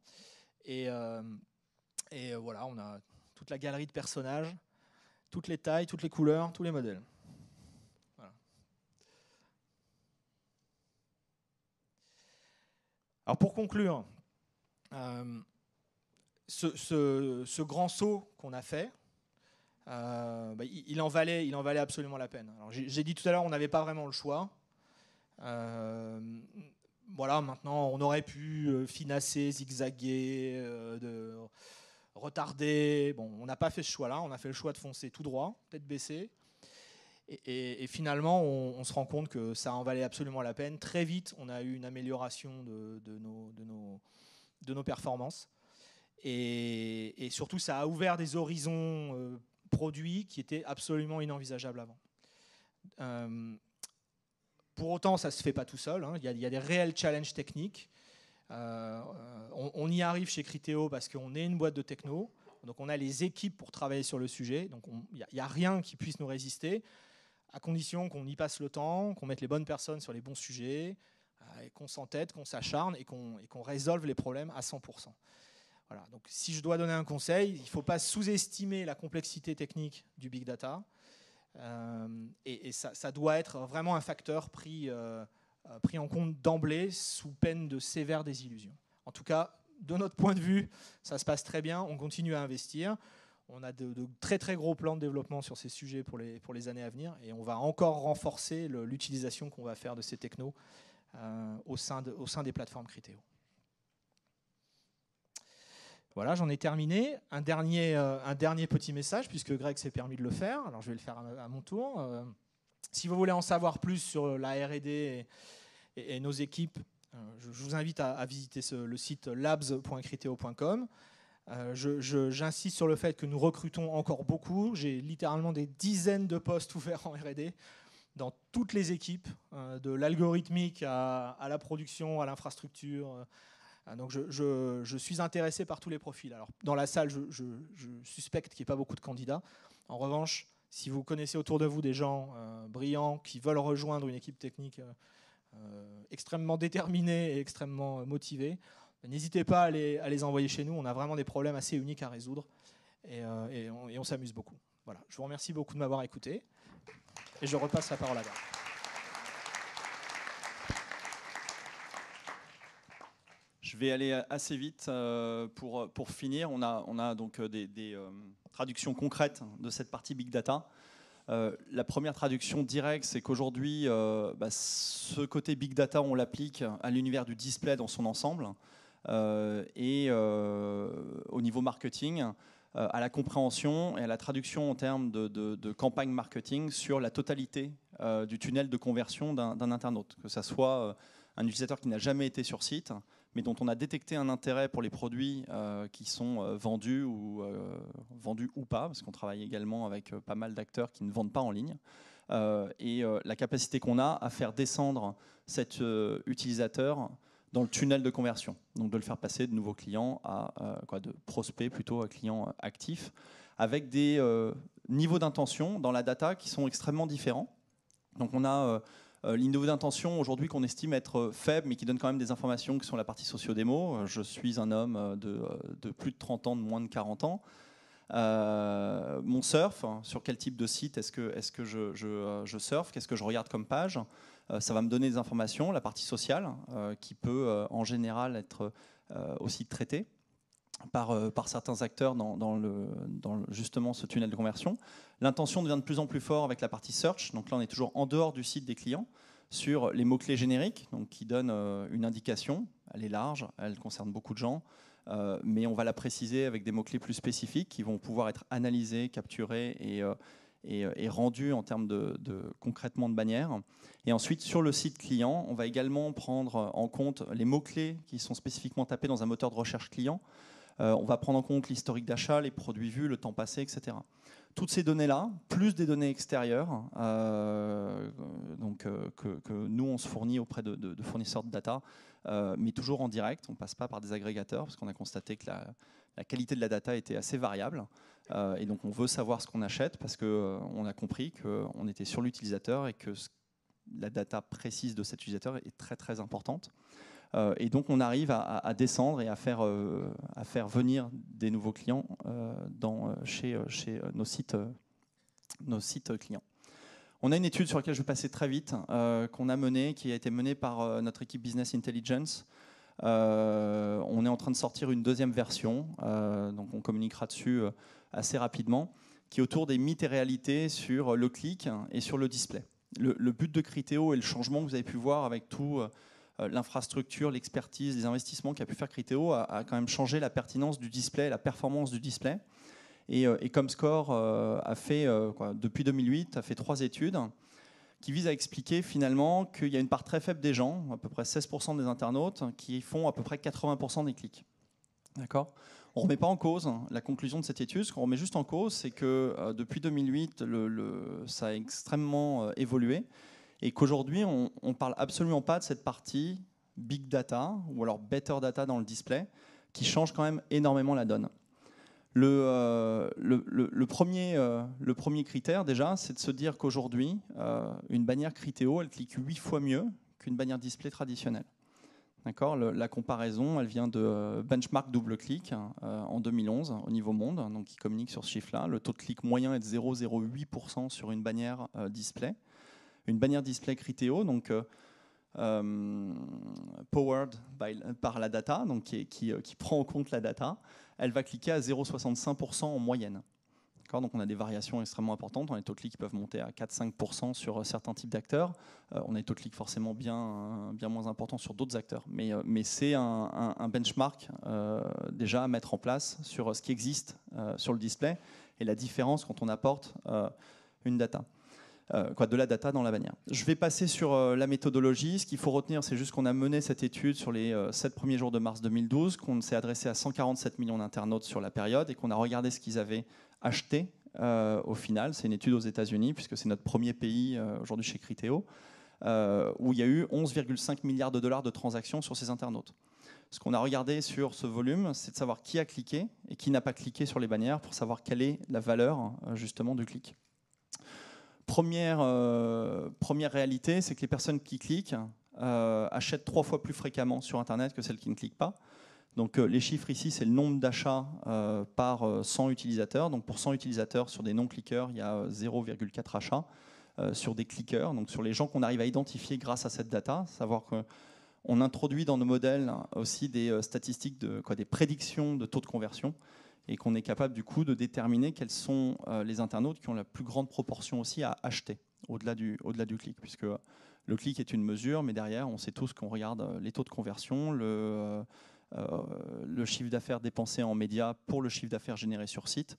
Et, euh, et voilà, on a toute la galerie de personnages toutes les tailles, toutes les couleurs, tous les modèles. Alors pour conclure, euh, ce, grand saut qu'on a fait, euh, bah, il, en valait, il en valait absolument la peine. J'ai dit tout à l'heure, on n'avait pas vraiment le choix. Euh, voilà, maintenant, on aurait pu finasser, zigzaguer, retardé. Bon, on n'a pas fait ce choix-là, on a fait le choix de foncer tout droit, tête baissée. Et, et, finalement, on, se rend compte que ça en valait absolument la peine. Très vite, on a eu une amélioration de, nos, performances. Et, surtout, ça a ouvert des horizons euh, produits qui étaient absolument inenvisageables avant. Euh, pour autant, ça ne se fait pas tout seul. Hein. Il y, a des réels challenges techniques. Euh, on, y arrive chez Critéo parce qu'on est une boîte de techno. Donc on a les équipes pour travailler sur le sujet. Donc il n'y a, rien qui puisse nous résister, à condition qu'on y passe le temps, qu'on mette les bonnes personnes sur les bons sujets, euh, qu'on s'entête, qu'on s'acharne et qu'on résolve les problèmes à 100%. Voilà. Donc si je dois donner un conseil, il ne faut pas sous-estimer la complexité technique du big data. Euh, et, ça, doit être vraiment un facteur pris. Euh, pris en compte d'emblée sous peine de sévères désillusions. En tout cas, de notre point de vue, ça se passe très bien, on continue à investir. On a de, très très gros plans de développement sur ces sujets pour les, pour les années à venir et on va encore renforcer l'utilisation qu'on va faire de ces technos euh, au, sein de, au sein des plateformes Critéo. Voilà, j'en ai terminé. Un dernier, euh, un dernier petit message, puisque Greg s'est permis de le faire, alors je vais le faire à, mon tour. Si vous voulez en savoir plus sur euh, la RD et, nos équipes, euh, je, vous invite à, visiter le site labs.criteo.com. Euh, j'insiste sur le fait que nous recrutons encore beaucoup. J'ai littéralement des dizaines de postes ouverts en RD dans toutes les équipes, de l'algorithmique à, la production, à l'infrastructure. donc je, suis intéressé par tous les profils. Alors dans la salle, je, je suspecte qu'il n'y ait pas beaucoup de candidats. En revanche, si vous connaissez autour de vous des gens euh, brillants qui veulent rejoindre une équipe technique euh, euh, extrêmement déterminée et extrêmement motivée, bah, n'hésitez pas à les, envoyer chez nous. On a vraiment des problèmes assez uniques à résoudre et, on, s'amuse beaucoup. Voilà. Je vous remercie beaucoup de m'avoir écouté et je repasse la parole à Gare. Je vais aller assez vite pour, pour finir. On a, on a donc des, traduction concrète de cette partie big data. Euh, la première traduction directe, c'est qu'aujourd'hui, euh, bah, ce côté big data, on l'applique à l'univers du display dans son ensemble euh, et au niveau marketing, à la compréhension et à la traduction en termes de, campagne marketing sur la totalité du tunnel de conversion d'un internaute, que ce soit un utilisateur qui n'a jamais été sur site, mais dont on a détecté un intérêt pour les produits euh, qui sont euh, vendus ou, euh, vendus ou pas, parce qu'on travaille également avec pas mal d'acteurs qui ne vendent pas en ligne. et la capacité qu'on a à faire descendre cet utilisateur dans le tunnel de conversion, donc de le faire passer de nouveaux clients à quoi, de prospects plutôt à clients actifs, avec des niveaux d'intention dans la data qui sont extrêmement différents. Donc on a euh, L'interview d'intention aujourd'hui qu'on estime être euh, faible, mais qui donne quand même des informations qui sont la partie socio-démo. Euh, je suis un homme de, plus de 30 ans, de moins de 40 ans. mon surf, hein, sur quel type de site est-ce que, je, surf, qu'est-ce que je regarde comme page, ça va me donner des informations, la partie sociale, qui peut en général être aussi traitée. Euh, par, certains acteurs dans, justement ce tunnel de conversion. L'intention devient de plus en plus forte avec la partie search. Donc là, on est toujours en dehors du site des clients sur les mots-clés génériques, donc qui donnent euh, une indication. Elle est large, elle concerne beaucoup de gens, euh, mais on va la préciser avec des mots-clés plus spécifiques qui vont pouvoir être analysés, capturés et, rendus en termes de, de, concrètement de bannière. Et ensuite, sur le site client, on va également prendre en compte les mots-clés qui sont spécifiquement tapés dans un moteur de recherche client. Euh, on va prendre en compte l'historique d'achat, les produits vus, le temps passé, etc. Toutes ces données-là, plus des données extérieures, euh, donc, euh, que, nous, on se fournit auprès de, fournisseurs de data, mais toujours en direct, on ne passe pas par des agrégateurs, parce qu'on a constaté que la, qualité de la data était assez variable. et donc on veut savoir ce qu'on achète parce qu'on a compris qu'on était sur l'utilisateur et que la data précise de cet utilisateur est très très importante. Euh, et donc, on arrive à, descendre et à faire, euh, à faire venir des nouveaux clients euh, dans, chez, chez nos, sites, nos sites clients. On a une étude sur laquelle je vais passer très vite, qu'on a menée, qui a été menée par notre équipe Business Intelligence. on est en train de sortir une deuxième version, donc on communiquera dessus assez rapidement, qui est autour des mythes et réalités sur le clic et sur le display. Le, le, but de Criteo et le changement que vous avez pu voir avec tout, euh, l'infrastructure, l'expertise, les investissements qu'a pu faire Criteo a, quand même changé la pertinence du display, la performance du display. Et, euh, Comscore euh, a fait, depuis 2008, a fait trois études qui visent à expliquer finalement qu'il y a une part très faible des gens, à peu près 16% des internautes, qui font à peu près 80% des clics. D'accord on ne remet pas en cause la conclusion de cette étude. Ce qu'on remet juste en cause, c'est que depuis 2008, le, ça a extrêmement évolué et qu'aujourd'hui, on ne parle absolument pas de cette partie big data ou alors better data dans le display qui change quand même énormément la donne. Le, euh, le, premier, euh, le premier critère, déjà, c'est de se dire qu'aujourd'hui, euh, une bannière Criteo, elle clique 8 fois mieux qu'une bannière display traditionnelle. D'accord La comparaison, elle vient de Benchmark Double Click hein, en 2011 au niveau monde, hein, donc qui communique sur ce chiffre-là. Le taux de clic moyen est de 0,08% sur une bannière display une bannière display Criteo, donc euh, euh, powered par la data, donc qui, euh, qui, prend en compte la data, elle va cliquer à 0,65% en moyenne. Donc on a des variations extrêmement importantes. On a des taux de clic qui peuvent monter à 4-5% sur certains types d'acteurs. on a des taux de clic forcément bien, bien moins importants sur d'autres acteurs. Mais, mais c'est un, benchmark déjà à mettre en place sur ce qui existe sur le display et la différence quand on apporte une data. Euh, de la data dans la bannière. Je vais passer sur euh, la méthodologie. Ce qu'il faut retenir, c'est juste qu'on a mené cette étude sur les 7 euh, premiers jours de mars 2012, qu'on s'est adressé à 147 millions d'internautes sur la période et qu'on a regardé ce qu'ils avaient acheté au final. C'est une étude aux États-Unis, puisque c'est notre premier pays aujourd'hui chez Criteo, où il y a eu 11,5 milliards de dollars de transactions sur ces internautes. Ce qu'on a regardé sur ce volume, c'est de savoir qui a cliqué et qui n'a pas cliqué sur les bannières pour savoir quelle est la valeur justement du clic. Première, euh, première réalité, c'est que les personnes qui cliquent euh, achètent trois fois plus fréquemment sur Internet que celles qui ne cliquent pas. Donc euh, les chiffres ici, c'est le nombre d'achats par 100 utilisateurs. Donc pour 100 utilisateurs, sur des non-cliqueurs, il y a 0,4 achats. sur des cliqueurs, donc sur les gens qu'on arrive à identifier grâce à cette data, savoir qu'on introduit dans nos modèles aussi des statistiques, de, quoi, des prédictions de taux de conversion et qu'on est capable du coup de déterminer quels sont euh, les internautes qui ont la plus grande proportion aussi à acheter au-delà du, au du clic, puisque euh, le clic est une mesure, mais derrière, on sait tous qu'on regarde euh, les taux de conversion, le, chiffre d'affaires dépensé en médias pour le chiffre d'affaires généré sur site,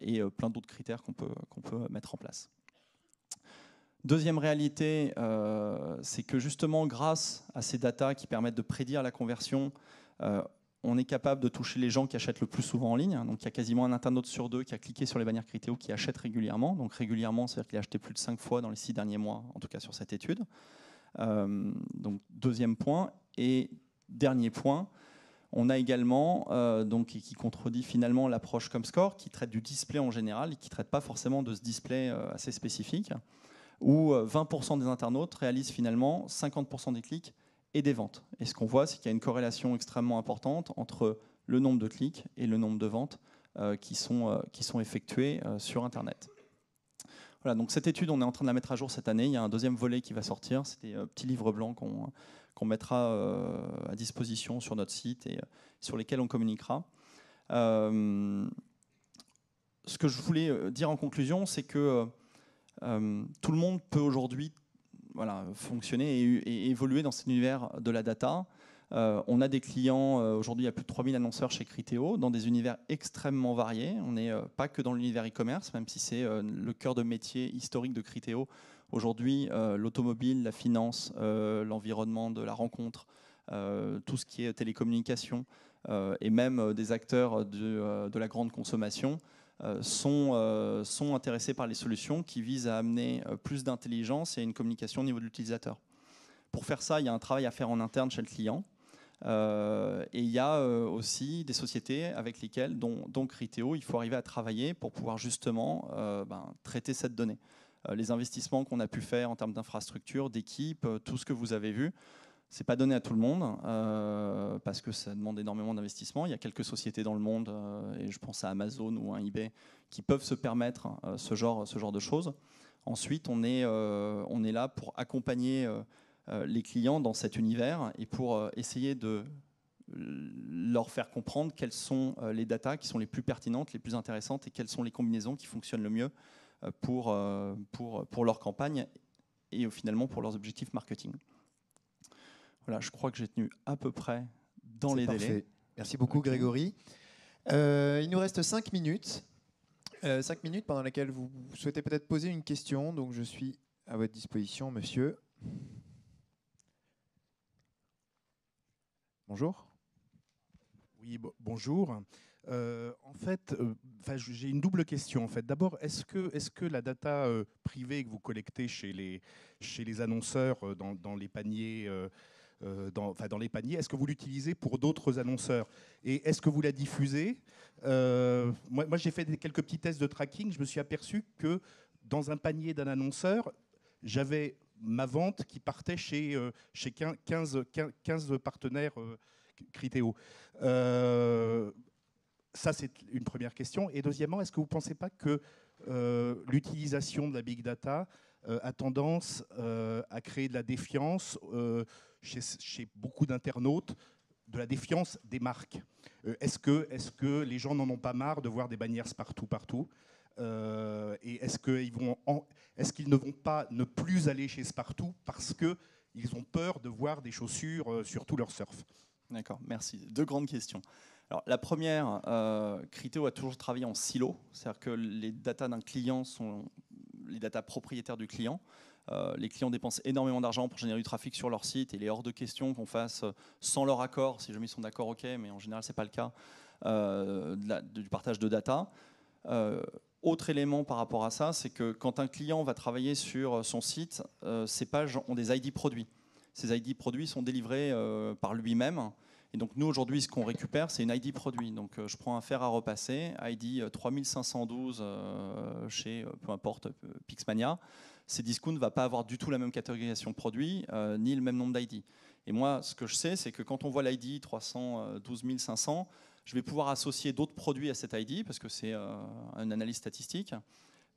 et plein d'autres critères qu'on peut, peut mettre en place. Deuxième réalité, c'est que justement grâce à ces datas qui permettent de prédire la conversion, on est capable de toucher les gens qui achètent le plus souvent en ligne. Donc il y a quasiment un internaute sur deux qui a cliqué sur les bannières Criteo qui achètent régulièrement. Donc régulièrement, c'est-à-dire qu'il a acheté plus de cinq fois dans les six derniers mois, en tout cas sur cette étude. Euh, donc deuxième point. Et dernier point, on a également, euh, donc, qui contredit finalement l'approche Comscore, qui traite du display en général et qui ne traite pas forcément de ce display euh, assez spécifique, où 20% des internautes réalisent finalement 50% des clics et des ventes. Et ce qu'on voit, c'est qu'il y a une corrélation extrêmement importante entre le nombre de clics et le nombre de ventes euh, qui, sont, euh, qui sont effectuées euh, sur Internet. Voilà, donc cette étude, on est en train de la mettre à jour cette année. Il y a un deuxième volet qui va sortir. C'est des petits livres blancs qu'on mettra à disposition sur notre site et sur lesquels on communiquera. ce que je voulais dire en conclusion, c'est que tout le monde peut aujourd'hui voilà, fonctionner et, évoluer dans cet univers de la data. Euh, on a des clients, euh, aujourd'hui il y a plus de 3000 annonceurs chez Criteo, dans des univers extrêmement variés. On n'est euh, pas que dans l'univers e-commerce, même si c'est le cœur de métier historique de Criteo. Aujourd'hui, l'automobile, la finance, l'environnement de la rencontre, tout ce qui est télécommunication et même des acteurs de la grande consommation euh, euh, sont, intéressés par les solutions qui visent à amener euh, plus d'intelligence et une communication au niveau de l'utilisateur. Pour faire ça, il y a un travail à faire en interne chez le client. et il y a aussi des sociétés avec lesquelles, dont, dont, il faut arriver à travailler pour pouvoir justement ben, traiter cette donnée. les investissements qu'on a pu faire en termes d'infrastructure, d'équipe, tout ce que vous avez vu, ce n'est pas donné à tout le monde euh, parce que ça demande énormément d'investissement. Il y a quelques sociétés dans le monde, euh, et je pense à Amazon ou à eBay, qui peuvent se permettre euh, ce, genre, de choses. Ensuite, on est, là pour accompagner les clients dans cet univers et pour essayer de leur faire comprendre quelles sont les datas qui sont les plus pertinentes, les plus intéressantes et quelles sont les combinaisons qui fonctionnent le mieux pour leur campagne et finalement pour leurs objectifs marketing. Voilà, je crois que j'ai tenu à peu près dans les délais. Merci beaucoup, Grégory. Euh, il nous reste cinq minutes. Euh, cinq minutes pendant lesquelles vous souhaitez peut-être poser une question. Donc, je suis à votre disposition, monsieur. Bonjour. Oui, bonjour. Euh, en fait, j'ai une double question. En fait, d'abord, est-ce que, est que, la data privée que vous collectez chez les, chez les annonceurs dans, les paniers euh, dans, les paniers Est-ce que vous l'utilisez pour d'autres annonceurs Et est-ce que vous la diffusez euh, Moi, moi j'ai fait quelques petits tests de tracking. Je me suis aperçu que dans un panier d'un annonceur, j'avais ma vente qui partait chez, euh, chez 15, 15, partenaires Criteo. ça, c'est une première question. Et deuxièmement, est-ce que vous ne pensez pas que l'utilisation de la big data a tendance à créer de la défiance chez, beaucoup d'internautes de la défiance des marques. Euh, est-ce que, est que les gens n'en ont pas marre de voir des bannières partout, partout euh, Et est-ce qu'ils ne vont pas ne plus aller chez Spartoo parce qu'ils ont peur de voir des chaussures euh, sur tout leur surf D'accord, merci. Deux grandes questions. la première, Criteo a toujours travaillé en silo, c'est-à-dire que les datas d'un client sont les datas propriétaires du client. Euh, les clients dépensent énormément d'argent pour générer du trafic sur leur site et il est hors de question qu'on fasse euh, sans leur accord, si jamais ils sont d'accord, ok, mais en général, ce n'est pas le cas, euh, du partage de data. autre élément par rapport à ça, c'est que quand un client va travailler sur son site, ces pages ont des ID produits. Ces ID produits sont délivrés par lui-même. Et donc nous aujourd'hui, ce qu'on récupère, c'est une ID produit. Donc je prends un fer à repasser, ID 3512 chez, peu importe, Pixmania. Cdiscount ne va pas avoir du tout la même catégorisation de produits, euh, ni le même nombre d'ID. Et moi, ce que je sais, c'est que quand on voit l'ID 312 500, je vais pouvoir associer d'autres produits à cet ID, parce que c'est euh, une analyse statistique.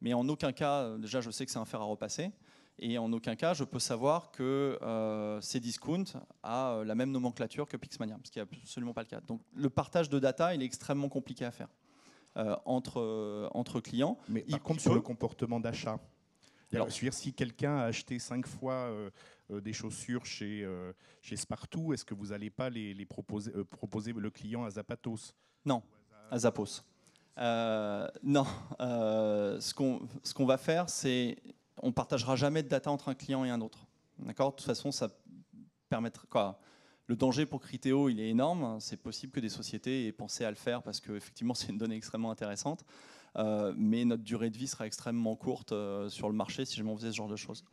Mais en aucun cas, euh, déjà, je sais que c'est un fer à repasser. Et en aucun cas, je peux savoir que euh, discounts a la même nomenclature que Pixmania, ce qui n'est absolument pas le cas. Donc le partage de data, il est extrêmement compliqué à faire entre, entre clients. Mais il compte sur le comportement d'achat, alors, si quelqu'un a acheté cinq fois euh, euh, des chaussures chez, euh, chez Spartoo, est-ce que vous n'allez pas les, proposer, proposer le client à Zapatos Non, à Zapos. non, ce qu'on ce qu'on va faire, c'est on partagera jamais de data entre un client et un autre. D'accord De toute façon, ça permettre quoi le danger pour Criteo, il est énorme. C'est possible que des sociétés aient pensé à le faire parce que effectivement, c'est une donnée extrêmement intéressante. Euh, mais notre durée de vie sera extrêmement courte euh, sur le marché si je m'en faisais ce genre de choses.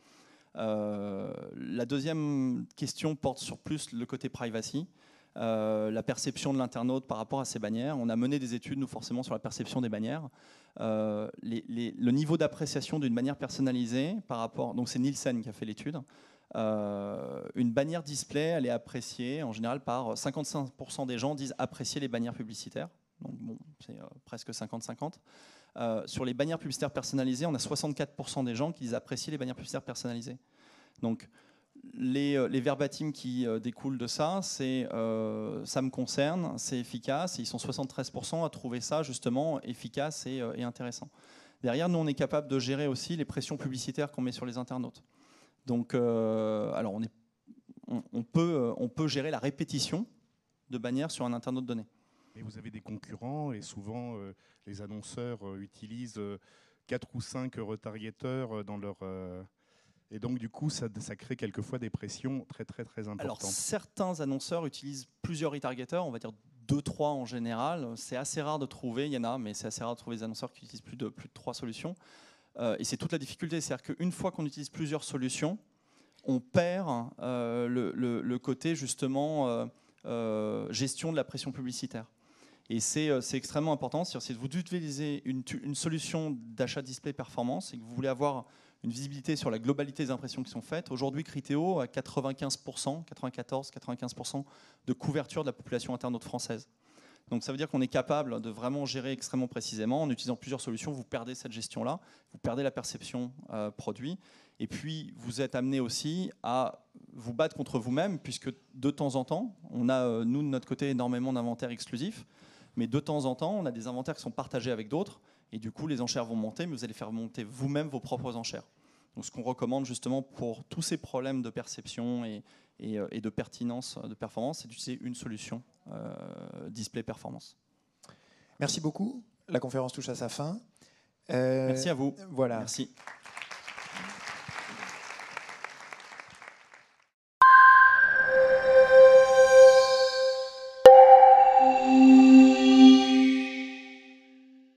Euh, la deuxième question porte sur plus le côté privacy. la perception de l'internaute par rapport à ces bannières. On a mené des études, nous, forcément, sur la perception des bannières. le niveau d'appréciation d'une bannière personnalisée par rapport. Donc, c'est Nielsen qui a fait l'étude. une bannière display, elle est appréciée en général par 55% des gens disent apprécier les bannières publicitaires donc bon, c'est euh, presque 50-50. Euh, sur les bannières publicitaires personnalisées, on a 64% des gens qui apprécient les bannières publicitaires personnalisées. Donc les, euh, les verbatims qui découlent de ça, c'est ça me concerne, c'est efficace, ils sont 73% à trouver ça justement efficace et, intéressant. Derrière, nous, on est capable de gérer aussi les pressions publicitaires qu'on met sur les internautes. Donc, alors on, est, on, peut, on peut gérer la répétition de bannières sur un internaute donné mais vous avez des concurrents et souvent euh, les annonceurs euh, utilisent euh, quatre ou cinq retargeteurs dans leur et donc du coup ça, crée quelquefois des pressions très très très importantes. Alors certains annonceurs utilisent plusieurs retargeteurs, on va dire 2 trois en général. C'est assez rare de trouver, il y en a, mais c'est assez rare de trouver des annonceurs qui utilisent plus de plus de trois solutions. et c'est toute la difficulté, c'est-à-dire qu'une fois qu'on utilise plusieurs solutions, on perd le, côté justement gestion de la pression publicitaire. Et euh, c'est extrêmement important. cest si vous utilisez une, solution d'achat display performance et que vous voulez avoir une visibilité sur la globalité des impressions qui sont faites. Aujourd'hui, Criteo a 95%, 94-95% de couverture de la population internaute française. Donc ça veut dire qu'on est capable de vraiment gérer extrêmement précisément. En utilisant plusieurs solutions, vous perdez cette gestion-là, vous perdez la perception euh, produit, et puis vous êtes amené aussi à vous battre contre vous-même, puisque de temps en temps, on a, euh, nous, de notre côté, énormément d'inventaire exclusif. Mais de temps en temps, on a des inventaires qui sont partagés avec d'autres, et du coup, les enchères vont monter, mais vous allez faire monter vous-même vos propres enchères. Donc, ce qu'on recommande justement pour tous ces problèmes de perception et, euh, de pertinence, de performance, c'est d'utiliser une solution euh, display performance. Merci beaucoup. La conférence touche à sa fin. Euh, Merci à vous. Voilà. Merci.